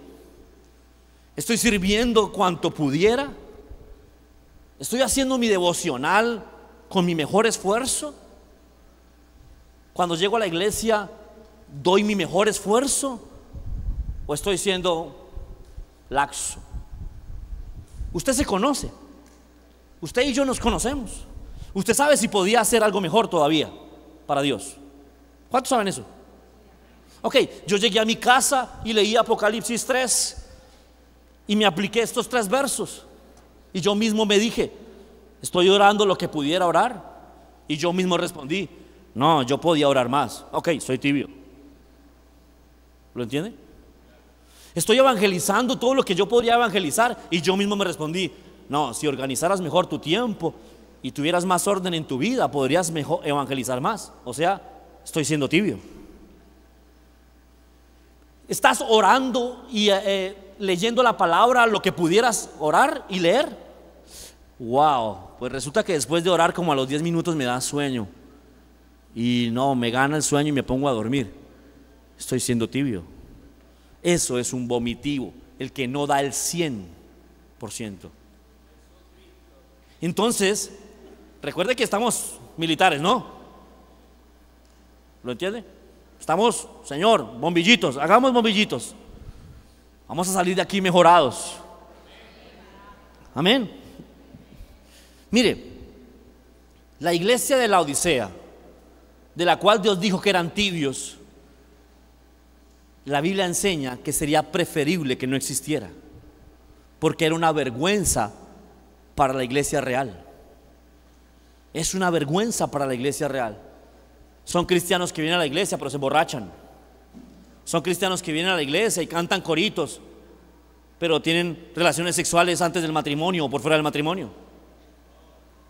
Estoy sirviendo cuanto pudiera ¿Estoy haciendo mi devocional con mi mejor esfuerzo? Cuando llego a la iglesia, ¿doy mi mejor esfuerzo? ¿O estoy siendo laxo? Usted se conoce. Usted y yo nos conocemos. Usted sabe si podía hacer algo mejor todavía para Dios. ¿Cuántos saben eso? Ok, yo llegué a mi casa y leí Apocalipsis 3 y me apliqué estos tres versos. Y yo mismo me dije, estoy orando lo que pudiera orar. Y yo mismo respondí, no, yo podía orar más. Ok, soy tibio. ¿Lo entiende? Estoy evangelizando todo lo que yo podría evangelizar. Y yo mismo me respondí, no, si organizaras mejor tu tiempo y tuvieras más orden en tu vida, podrías mejor evangelizar más. O sea, estoy siendo tibio. Estás orando y... Eh, eh, leyendo la palabra, lo que pudieras orar y leer. Wow, pues resulta que después de orar como a los 10 minutos me da sueño. Y no, me gana el sueño y me pongo a dormir. Estoy siendo tibio. Eso es un vomitivo, el que no da el 100%. Entonces, recuerde que estamos militares, ¿no? ¿Lo entiende? Estamos, Señor, bombillitos, hagamos bombillitos. Vamos a salir de aquí mejorados. Amén. Mire, la iglesia de la Odisea, de la cual Dios dijo que eran tibios, la Biblia enseña que sería preferible que no existiera, porque era una vergüenza para la iglesia real. Es una vergüenza para la iglesia real. Son cristianos que vienen a la iglesia pero se borrachan. Son cristianos que vienen a la iglesia y cantan coritos, pero tienen relaciones sexuales antes del matrimonio o por fuera del matrimonio.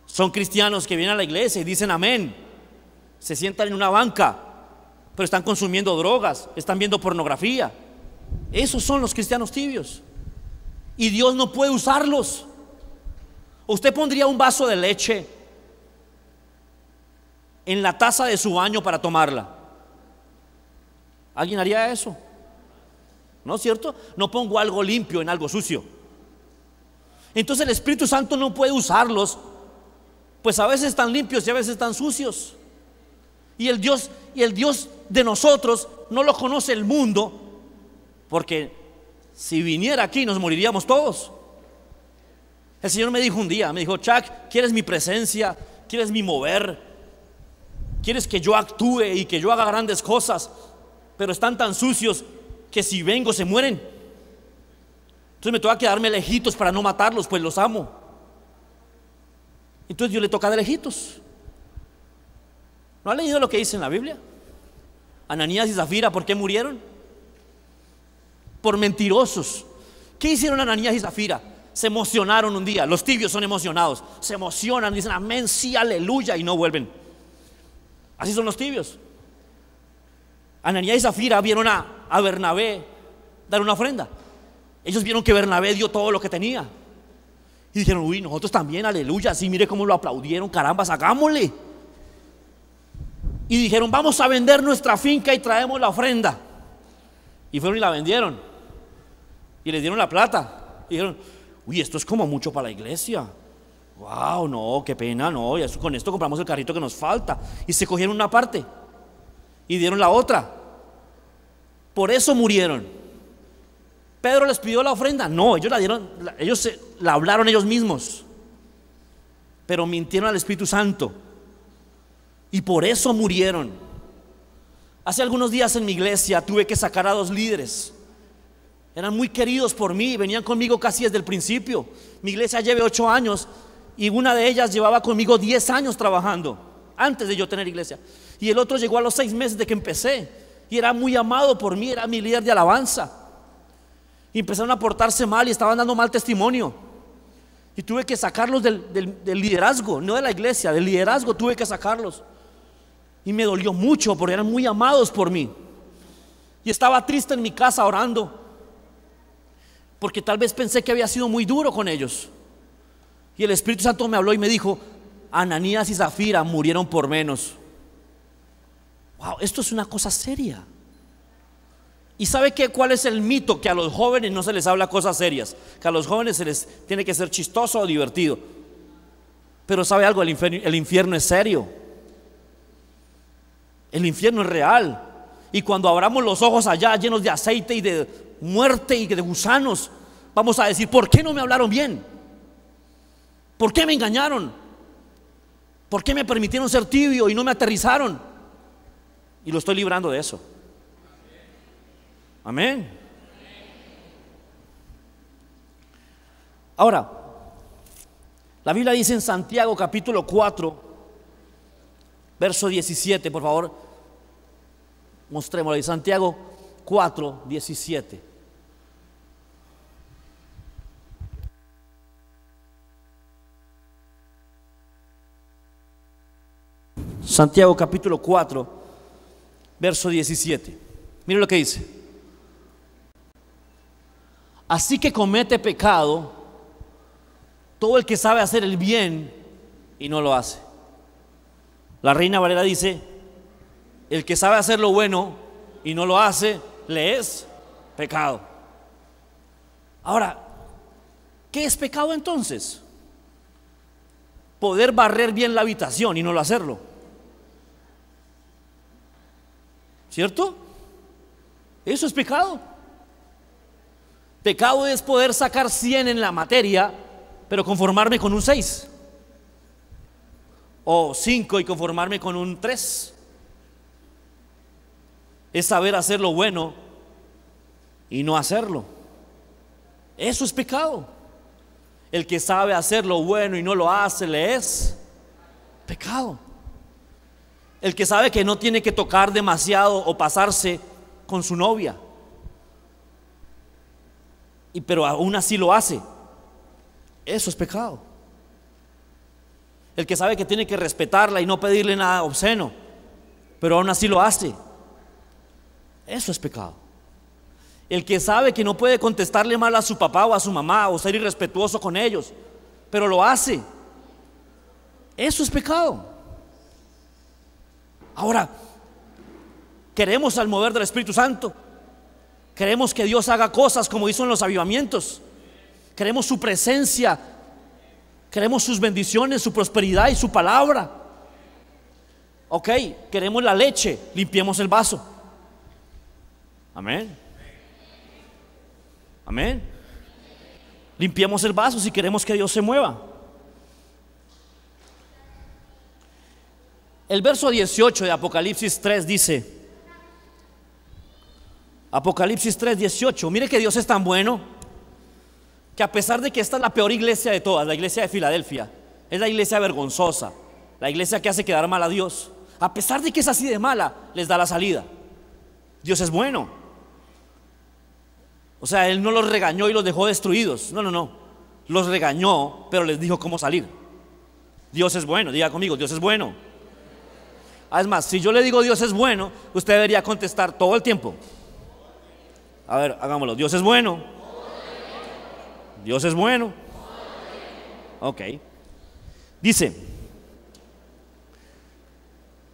Son cristianos que vienen a la iglesia y dicen amén. Se sientan en una banca, pero están consumiendo drogas, están viendo pornografía. Esos son los cristianos tibios. Y Dios no puede usarlos. Usted pondría un vaso de leche en la taza de su baño para tomarla. ¿Alguien haría eso? ¿No es cierto? No pongo algo limpio en algo sucio. Entonces el Espíritu Santo no puede usarlos, pues a veces están limpios y a veces están sucios. Y el Dios, y el Dios de nosotros no lo conoce el mundo, porque si viniera aquí nos moriríamos todos. El Señor me dijo un día, me dijo, Chuck, ¿quieres mi presencia? ¿Quieres mi mover? ¿Quieres que yo actúe y que yo haga grandes cosas? pero están tan sucios que si vengo se mueren. Entonces me toca quedarme lejitos para no matarlos, pues los amo. Entonces yo le toca de lejitos. ¿No ha leído lo que dice en la Biblia? Ananías y Zafira, ¿por qué murieron? Por mentirosos. ¿Qué hicieron Ananías y Zafira? Se emocionaron un día. Los tibios son emocionados. Se emocionan, dicen amén, sí, aleluya, y no vuelven. Así son los tibios. Ananía y Zafira vieron a, a Bernabé dar una ofrenda. Ellos vieron que Bernabé dio todo lo que tenía. Y dijeron, uy, nosotros también, aleluya. Sí, mire cómo lo aplaudieron, caramba, sacámosle. Y dijeron, vamos a vender nuestra finca y traemos la ofrenda. Y fueron y la vendieron. Y les dieron la plata. Y dijeron, uy, esto es como mucho para la iglesia. Wow, no, qué pena, no. Con esto compramos el carrito que nos falta. Y se cogieron una parte y dieron la otra. Por eso murieron. Pedro les pidió la ofrenda. No, ellos la dieron, ellos la hablaron ellos mismos. Pero mintieron al Espíritu Santo. Y por eso murieron. Hace algunos días en mi iglesia tuve que sacar a dos líderes. Eran muy queridos por mí, venían conmigo casi desde el principio. Mi iglesia lleve ocho años y una de ellas llevaba conmigo diez años trabajando, antes de yo tener iglesia. Y el otro llegó a los seis meses de que empecé y era muy amado por mí, era mi líder de alabanza. Y empezaron a portarse mal y estaban dando mal testimonio. Y tuve que sacarlos del, del liderazgo, no de la iglesia, del liderazgo tuve que sacarlos. Y me dolió mucho porque eran muy amados por mí. Y estaba triste en mi casa orando. Porque tal vez pensé que había sido muy duro con ellos. Y el Espíritu Santo me habló y me dijo, Ananías y Zafira murieron por menos wow, esto es una cosa seria. ¿Y sabe qué? cuál es el mito? Que a los jóvenes no se les habla cosas serias, que a los jóvenes se les tiene que ser chistoso o divertido. Pero sabe algo, el infierno, es serio. El infierno es real. Y cuando abramos los ojos allá llenos de aceite y de muerte y de gusanos, vamos a decir, ¿por qué no me hablaron bien? ¿Por qué me engañaron? ¿Por qué me permitieron ser tibio y no me aterrizaron? Y lo estoy librando de eso. Amén. Ahora, la Biblia dice en Santiago capítulo 4, verso 17, por favor, mostrémoslo ahí. Santiago 4, 17. Santiago capítulo 4, verso 17. Mire lo que dice. Así que comete pecado todo el que sabe hacer el bien y no lo hace. La reina Valera dice, el que sabe hacer lo bueno y no lo hace, le es pecado. Ahora, ¿qué es pecado entonces? Poder barrer bien la habitación y no lo hacerlo. ¿Cierto? Eso es pecado. Pecado es poder sacar 100 en la materia, pero conformarme con un 6. O 5 y conformarme con un 3. Es saber hacer lo bueno y no hacerlo. Eso es pecado. El que sabe hacer lo bueno y no lo hace, le es pecado el que sabe que no tiene que tocar demasiado o pasarse con su novia. Y pero aún así lo hace. Eso es pecado. El que sabe que tiene que respetarla y no pedirle nada obsceno, pero aún así lo hace. Eso es pecado. El que sabe que no puede contestarle mal a su papá o a su mamá o ser irrespetuoso con ellos, pero lo hace. Eso es pecado. Ahora, queremos al mover del Espíritu Santo. Queremos que Dios haga cosas como hizo en los avivamientos. Queremos su presencia. Queremos sus bendiciones, su prosperidad y su palabra. Ok, queremos la leche, limpiemos el vaso. Amén. Amén. Limpiemos el vaso si queremos que Dios se mueva. El verso 18 de Apocalipsis 3 dice, Apocalipsis 3, 18, mire que Dios es tan bueno que a pesar de que esta es la peor iglesia de todas, la iglesia de Filadelfia, es la iglesia vergonzosa, la iglesia que hace quedar mal a Dios, a pesar de que es así de mala, les da la salida. Dios es bueno. O sea, Él no los regañó y los dejó destruidos, no, no, no, los regañó, pero les dijo cómo salir. Dios es bueno, diga conmigo, Dios es bueno. Además, ah, si yo le digo Dios es bueno, usted debería contestar todo el tiempo. A ver, hagámoslo. Dios es bueno. Dios es bueno. Ok. Dice,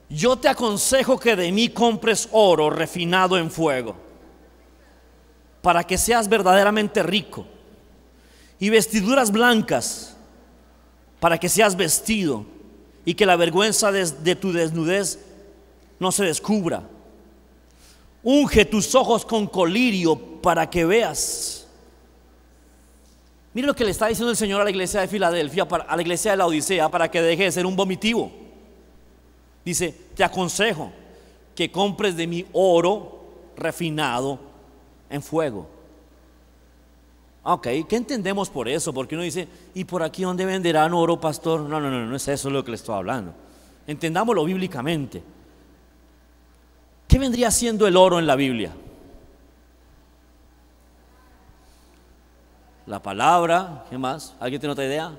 yo te aconsejo que de mí compres oro refinado en fuego, para que seas verdaderamente rico, y vestiduras blancas, para que seas vestido y que la vergüenza de, tu desnudez no se descubra. Unge tus ojos con colirio para que veas. Mira lo que le está diciendo el Señor a la iglesia de Filadelfia, a la iglesia de la Odisea, para que deje de ser un vomitivo. Dice, te aconsejo que compres de mi oro refinado en fuego Ok, ¿qué entendemos por eso? Porque uno dice, ¿y por aquí dónde venderán oro, pastor? No, no, no, no es eso lo que le estoy hablando. Entendámoslo bíblicamente. ¿Qué vendría siendo el oro en la Biblia? La palabra, ¿qué más? ¿Alguien tiene otra idea?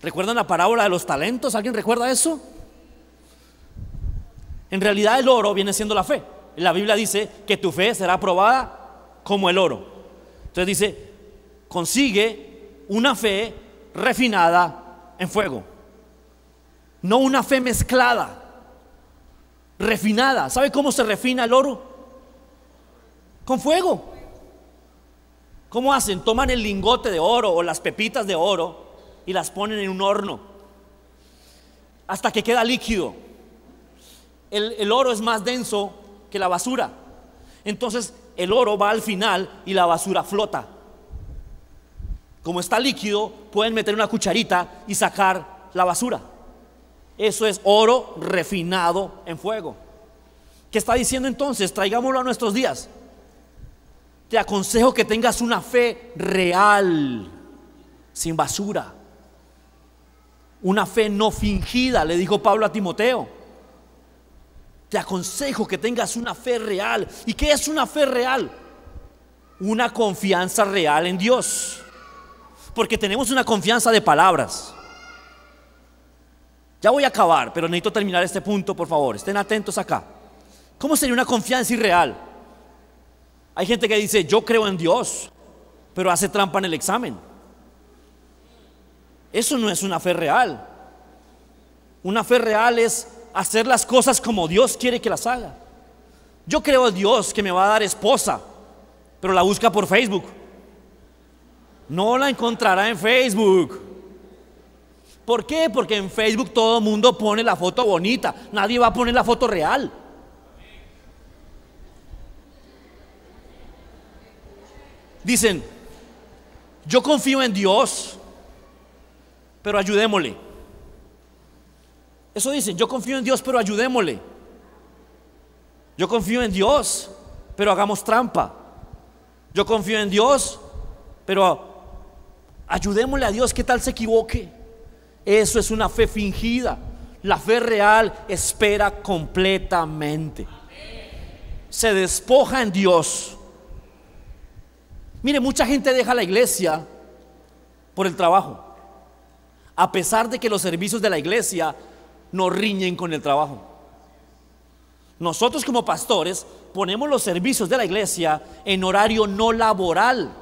¿Recuerdan la parábola de los talentos? ¿Alguien recuerda eso? En realidad el oro viene siendo la fe. La Biblia dice que tu fe será probada como el oro. Entonces dice, consigue una fe refinada en fuego. No una fe mezclada, refinada. ¿Sabe cómo se refina el oro? Con fuego. ¿Cómo hacen? Toman el lingote de oro o las pepitas de oro y las ponen en un horno hasta que queda líquido. El, el oro es más denso que la basura. Entonces el oro va al final y la basura flota. Como está líquido, pueden meter una cucharita y sacar la basura. Eso es oro refinado en fuego. ¿Qué está diciendo entonces? Traigámoslo a nuestros días. Te aconsejo que tengas una fe real, sin basura. Una fe no fingida, le dijo Pablo a Timoteo te aconsejo que tengas una fe real. ¿Y qué es una fe real? Una confianza real en Dios. Porque tenemos una confianza de palabras. Ya voy a acabar, pero necesito terminar este punto, por favor. Estén atentos acá. ¿Cómo sería una confianza irreal? Hay gente que dice, yo creo en Dios, pero hace trampa en el examen. Eso no es una fe real. Una fe real es hacer las cosas como Dios quiere que las haga. Yo creo a Dios que me va a dar esposa, pero la busca por Facebook. No la encontrará en Facebook. ¿Por qué? Porque en Facebook todo el mundo pone la foto bonita, nadie va a poner la foto real. Dicen, yo confío en Dios, pero ayudémosle. Eso dicen, yo confío en Dios, pero ayudémosle. Yo confío en Dios, pero hagamos trampa. Yo confío en Dios, pero ayudémosle a Dios, que tal se equivoque? Eso es una fe fingida. La fe real espera completamente. Se despoja en Dios. Mire, mucha gente deja la iglesia por el trabajo. A pesar de que los servicios de la iglesia no riñen con el trabajo. Nosotros como pastores ponemos los servicios de la iglesia en horario no laboral.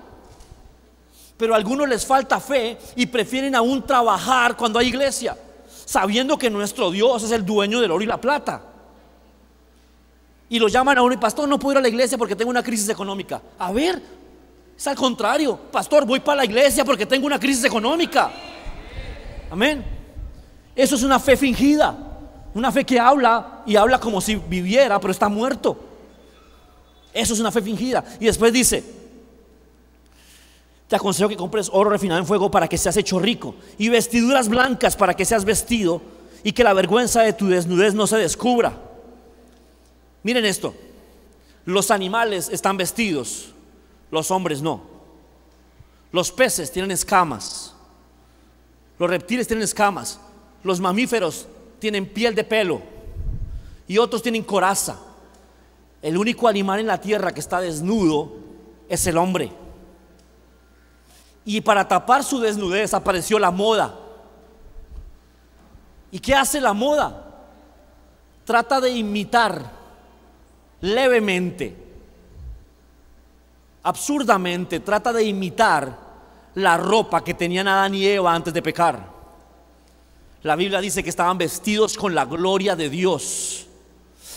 Pero a algunos les falta fe y prefieren aún trabajar cuando hay iglesia, sabiendo que nuestro Dios es el dueño del oro y la plata. Y lo llaman a uno y pastor, no puedo ir a la iglesia porque tengo una crisis económica. A ver, es al contrario, pastor, voy para la iglesia porque tengo una crisis económica. Amén. Eso es una fe fingida, una fe que habla y habla como si viviera, pero está muerto. Eso es una fe fingida. Y después dice, te aconsejo que compres oro refinado en fuego para que seas hecho rico y vestiduras blancas para que seas vestido y que la vergüenza de tu desnudez no se descubra. Miren esto, los animales están vestidos, los hombres no. Los peces tienen escamas, los reptiles tienen escamas, los mamíferos tienen piel de pelo y otros tienen coraza. El único animal en la tierra que está desnudo es el hombre. Y para tapar su desnudez apareció la moda. ¿Y qué hace la moda? Trata de imitar levemente, absurdamente, trata de imitar la ropa que tenían Adán y Eva antes de pecar. La Biblia dice que estaban vestidos con la gloria de Dios.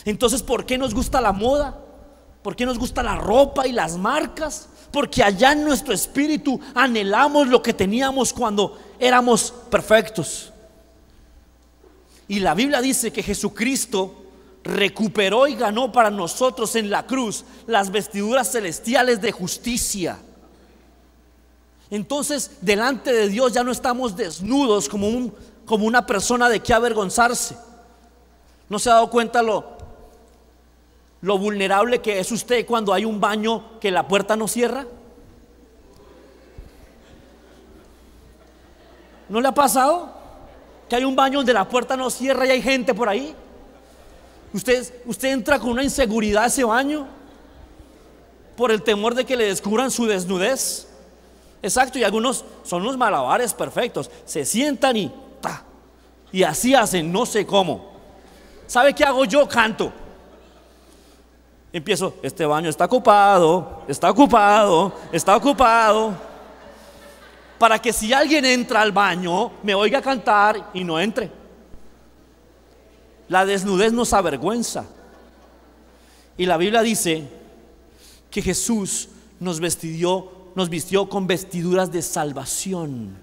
Entonces, ¿por qué nos gusta la moda? ¿Por qué nos gusta la ropa y las marcas? Porque allá en nuestro espíritu anhelamos lo que teníamos cuando éramos perfectos. Y la Biblia dice que Jesucristo recuperó y ganó para nosotros en la cruz las vestiduras celestiales de justicia. Entonces, delante de Dios ya no estamos desnudos como un como una persona de que avergonzarse. ¿No se ha dado cuenta lo, lo vulnerable que es usted cuando hay un baño que la puerta no cierra? ¿No le ha pasado que hay un baño donde la puerta no cierra y hay gente por ahí? Usted, usted entra con una inseguridad a ese baño por el temor de que le descubran su desnudez. Exacto, y algunos son unos malabares perfectos. Se sientan y y así hacen, no sé cómo. ¿Sabe qué hago yo? Canto. Empiezo, este baño está ocupado, está ocupado, está ocupado. Para que si alguien entra al baño, me oiga cantar y no entre. La desnudez nos avergüenza. Y la Biblia dice que Jesús nos, vestidió, nos vistió con vestiduras de salvación.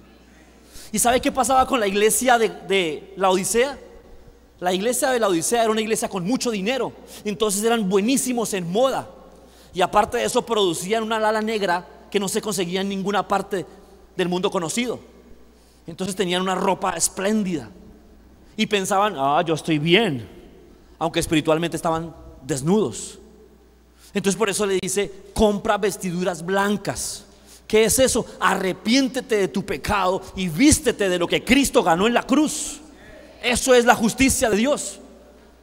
¿Y sabe qué pasaba con la iglesia de, la Odisea? La iglesia de la Odisea era una iglesia con mucho dinero, entonces eran buenísimos en moda. Y aparte de eso producían una lala negra que no se conseguía en ninguna parte del mundo conocido. Entonces tenían una ropa espléndida y pensaban, ah, yo estoy bien, aunque espiritualmente estaban desnudos. Entonces por eso le dice, compra vestiduras blancas. ¿Qué es eso? Arrepiéntete de tu pecado y vístete de lo que Cristo ganó en la cruz. Eso es la justicia de Dios.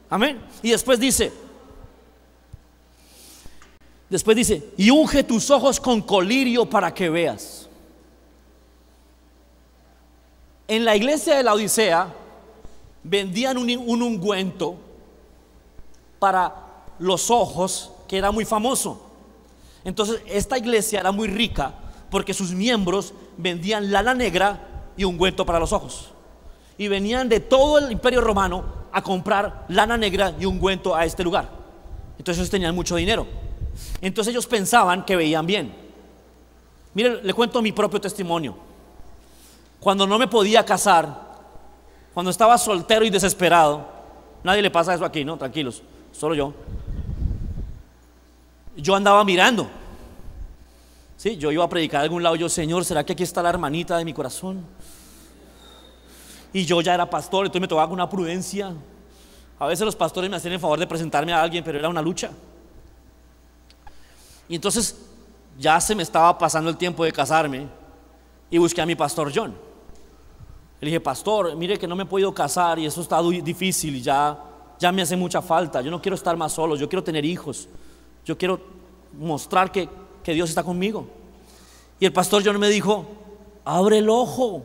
Amén. Y después dice, después dice, y unge tus ojos con colirio para que veas. En la iglesia de la Odisea vendían un, un ungüento para los ojos que era muy famoso. Entonces esta iglesia era muy rica porque sus miembros vendían lana negra y ungüento para los ojos. Y venían de todo el imperio romano a comprar lana negra y ungüento a este lugar. Entonces ellos tenían mucho dinero. Entonces ellos pensaban que veían bien. Miren, le cuento mi propio testimonio. Cuando no me podía casar, cuando estaba soltero y desesperado, nadie le pasa eso aquí, ¿no? Tranquilos, solo yo. Yo andaba mirando Sí, yo iba a predicar a algún lado, yo, Señor, ¿será que aquí está la hermanita de mi corazón? Y yo ya era pastor, entonces me tocaba una prudencia. A veces los pastores me hacían el favor de presentarme a alguien, pero era una lucha. Y entonces ya se me estaba pasando el tiempo de casarme y busqué a mi pastor John. Le dije, pastor, mire que no me he podido casar y eso está difícil y ya, ya me hace mucha falta. Yo no quiero estar más solo, yo quiero tener hijos. Yo quiero mostrar que, que Dios está conmigo. Y el pastor John me dijo, abre el ojo.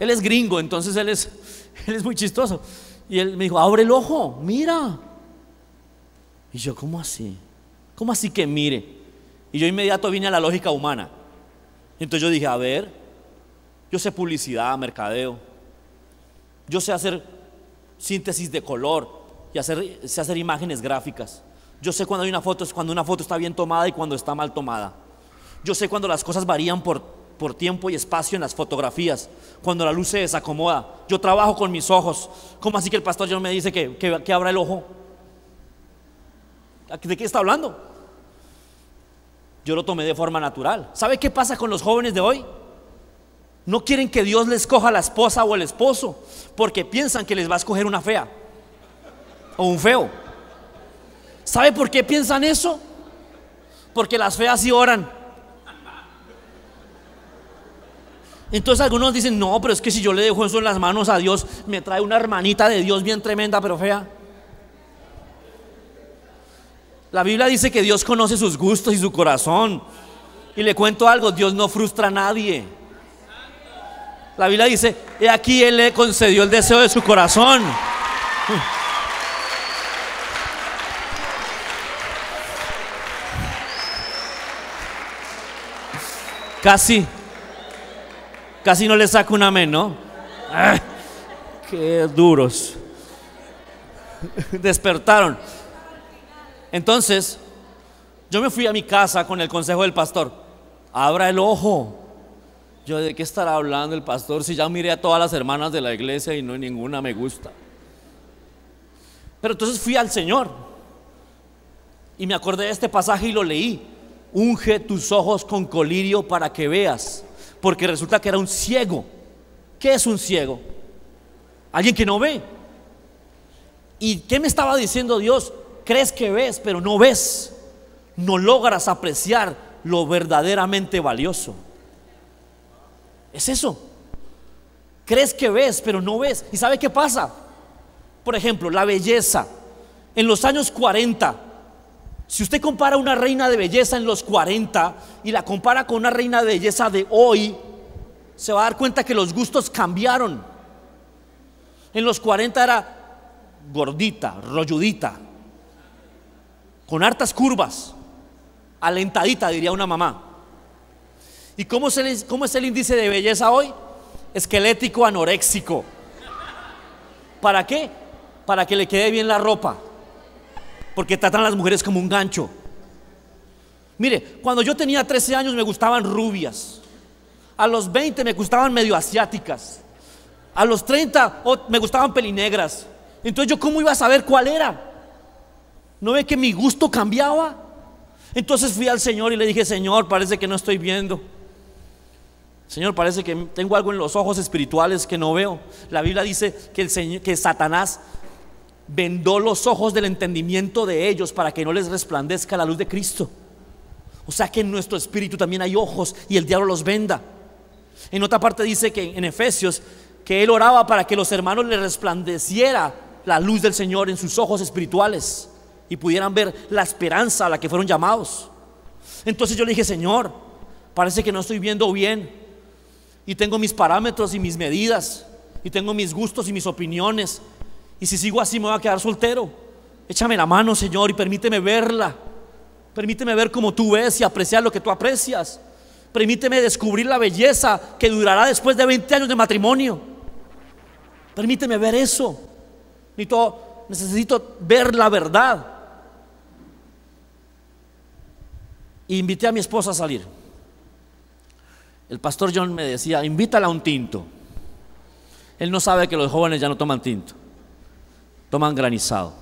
él es gringo, entonces (laughs) él es, muy chistoso. Y él me dijo, abre el ojo, mira. Y yo, ¿cómo así? ¿Cómo así que mire? Y yo inmediato vine a la lógica humana. Entonces yo dije, a ver, yo sé publicidad, mercadeo. Yo sé hacer síntesis de color y hacer, hacer imágenes gráficas. Yo sé cuando hay una foto, es cuando una foto está bien tomada y cuando está mal tomada. Yo sé cuando las cosas varían por, tiempo y espacio en las fotografías, cuando la luz se desacomoda. Yo trabajo con mis ojos. ¿Cómo así que el pastor ya me dice que, que, que abra el ojo? ¿De qué está hablando? Yo lo tomé de forma natural. ¿Sabe qué pasa con los jóvenes de hoy? No quieren que Dios les coja la esposa o el esposo, porque piensan que les va a escoger una fea o un feo. ¿Sabe por qué piensan eso? Porque las feas sí oran. Entonces algunos dicen, no, pero es que si yo le dejo eso en las manos a Dios, me trae una hermanita de Dios bien tremenda, pero fea. La Biblia dice que Dios conoce sus gustos y su corazón. Y le cuento algo, Dios no frustra a nadie. La Biblia dice, he aquí Él le concedió el deseo de su corazón. (laughs) Casi. Casi no le saco un amén, ¿no? Ah, ¡Qué duros! Despertaron. Entonces, yo me fui a mi casa con el consejo del pastor. Abra el ojo. Yo, ¿de qué estará hablando el pastor si ya miré a todas las hermanas de la iglesia y no ninguna me gusta? Pero entonces fui al Señor y me acordé de este pasaje y lo leí unge tus ojos con colirio para que veas, porque resulta que era un ciego. ¿Qué es un ciego? Alguien que no ve. ¿Y qué me estaba diciendo Dios? Crees que ves, pero no ves. No logras apreciar lo verdaderamente valioso. Es eso. Crees que ves, pero no ves. ¿Y sabe qué pasa? Por ejemplo, la belleza. En los años 40, si usted compara una reina de belleza en los 40 y la compara con una reina de belleza de hoy, se va a dar cuenta que los gustos cambiaron. En los 40 era gordita, rolludita, con hartas curvas, alentadita, diría una mamá. ¿Y cómo es, el, cómo es el índice de belleza hoy? Esquelético, anoréxico. ¿Para qué? Para que le quede bien la ropa porque tratan a las mujeres como un gancho. Mire, cuando yo tenía 13 años me gustaban rubias. A los 20 me gustaban medio asiáticas. A los 30 me gustaban pelinegras. Entonces yo cómo iba a saber cuál era. ¿No ve que mi gusto cambiaba? Entonces fui al Señor y le dije, Señor, parece que no estoy viendo. Señor, parece que tengo algo en los ojos espirituales que no veo. La Biblia dice que, el Señor, que Satanás vendó los ojos del entendimiento de ellos para que no les resplandezca la luz de Cristo. O sea que en nuestro espíritu también hay ojos y el diablo los venda. En otra parte dice que en Efesios que él oraba para que los hermanos le resplandeciera la luz del Señor en sus ojos espirituales y pudieran ver la esperanza a la que fueron llamados. Entonces yo le dije, Señor, parece que no estoy viendo bien y tengo mis parámetros y mis medidas y tengo mis gustos y mis opiniones y si sigo así me voy a quedar soltero. Échame la mano, Señor, y permíteme verla. Permíteme ver como tú ves y apreciar lo que tú aprecias. Permíteme descubrir la belleza que durará después de 20 años de matrimonio. Permíteme ver eso. Necesito, necesito ver la verdad. invité a mi esposa a salir. El pastor John me decía, invítala a un tinto. Él no sabe que los jóvenes ya no toman tinto toman granizado.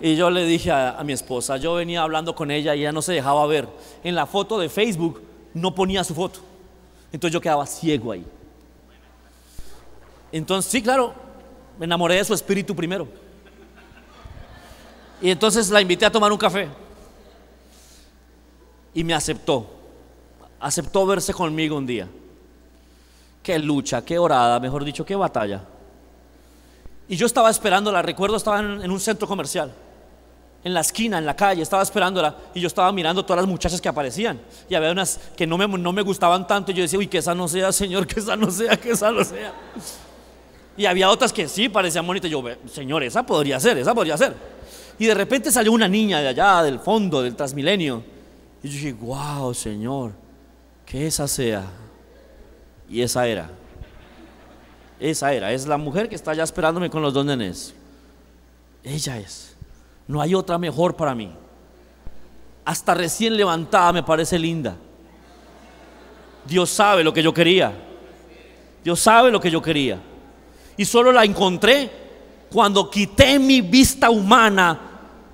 Y yo le dije a, mi esposa, yo venía hablando con ella y ella no se dejaba ver. En la foto de Facebook no ponía su foto. Entonces yo quedaba ciego ahí. Entonces, sí, claro, me enamoré de su espíritu primero. Y entonces la invité a tomar un café. Y me aceptó. Aceptó verse conmigo un día. Qué lucha, qué orada, mejor dicho, qué batalla. Y yo estaba esperándola, recuerdo, estaba en un centro comercial, en la esquina, en la calle, estaba esperándola y yo estaba mirando todas las muchachas que aparecían. Y había unas que no me, gustaban tanto y yo decía, uy, que esa no sea, señor, que esa no sea, que esa no sea. Y había otras que sí parecían bonitas. Yo, señor, esa podría ser, esa podría ser. Y de repente salió una niña de allá, del fondo, del Transmilenio. Y yo dije, wow, señor, que esa sea. Y esa era. Esa era, es la mujer que está allá esperándome con los dos nenes. Ella es. No hay otra mejor para mí. Hasta recién levantada me parece linda. Dios sabe lo que yo quería. Dios sabe lo que yo quería. Y solo la encontré cuando quité mi vista humana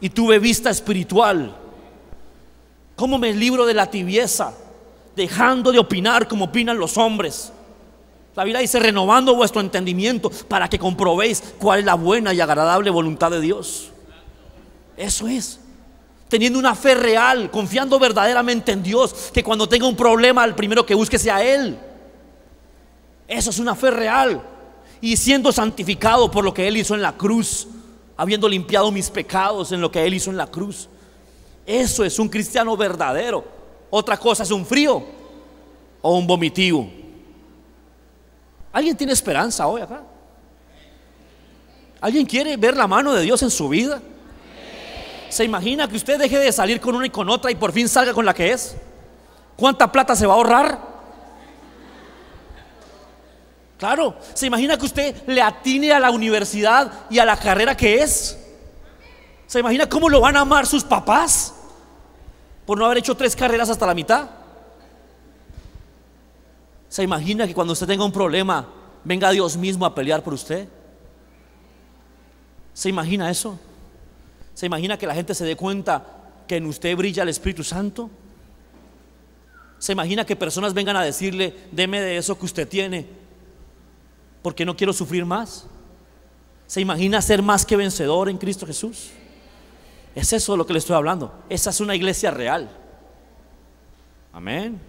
y tuve vista espiritual. Como me libro de la tibieza? Dejando de opinar como opinan los hombres la Biblia dice, renovando vuestro entendimiento para que comprobéis cuál es la buena y agradable voluntad de Dios. Eso es. Teniendo una fe real, confiando verdaderamente en Dios, que cuando tenga un problema, el primero que busque sea Él. Eso es una fe real. Y siendo santificado por lo que Él hizo en la cruz, habiendo limpiado mis pecados en lo que Él hizo en la cruz. Eso es un cristiano verdadero. Otra cosa es un frío o un vomitivo. ¿Alguien tiene esperanza hoy acá? ¿Alguien quiere ver la mano de Dios en su vida? ¿Se imagina que usted deje de salir con una y con otra y por fin salga con la que es? ¿Cuánta plata se va a ahorrar? Claro, se imagina que usted le atine a la universidad y a la carrera que es. ¿Se imagina cómo lo van a amar sus papás por no haber hecho tres carreras hasta la mitad? ¿Se imagina que cuando usted tenga un problema, venga Dios mismo a pelear por usted? ¿Se imagina eso? ¿Se imagina que la gente se dé cuenta que en usted brilla el Espíritu Santo? ¿Se imagina que personas vengan a decirle, deme de eso que usted tiene, porque no quiero sufrir más? ¿Se imagina ser más que vencedor en Cristo Jesús? Es eso de lo que le estoy hablando. Esa es una iglesia real. Amén.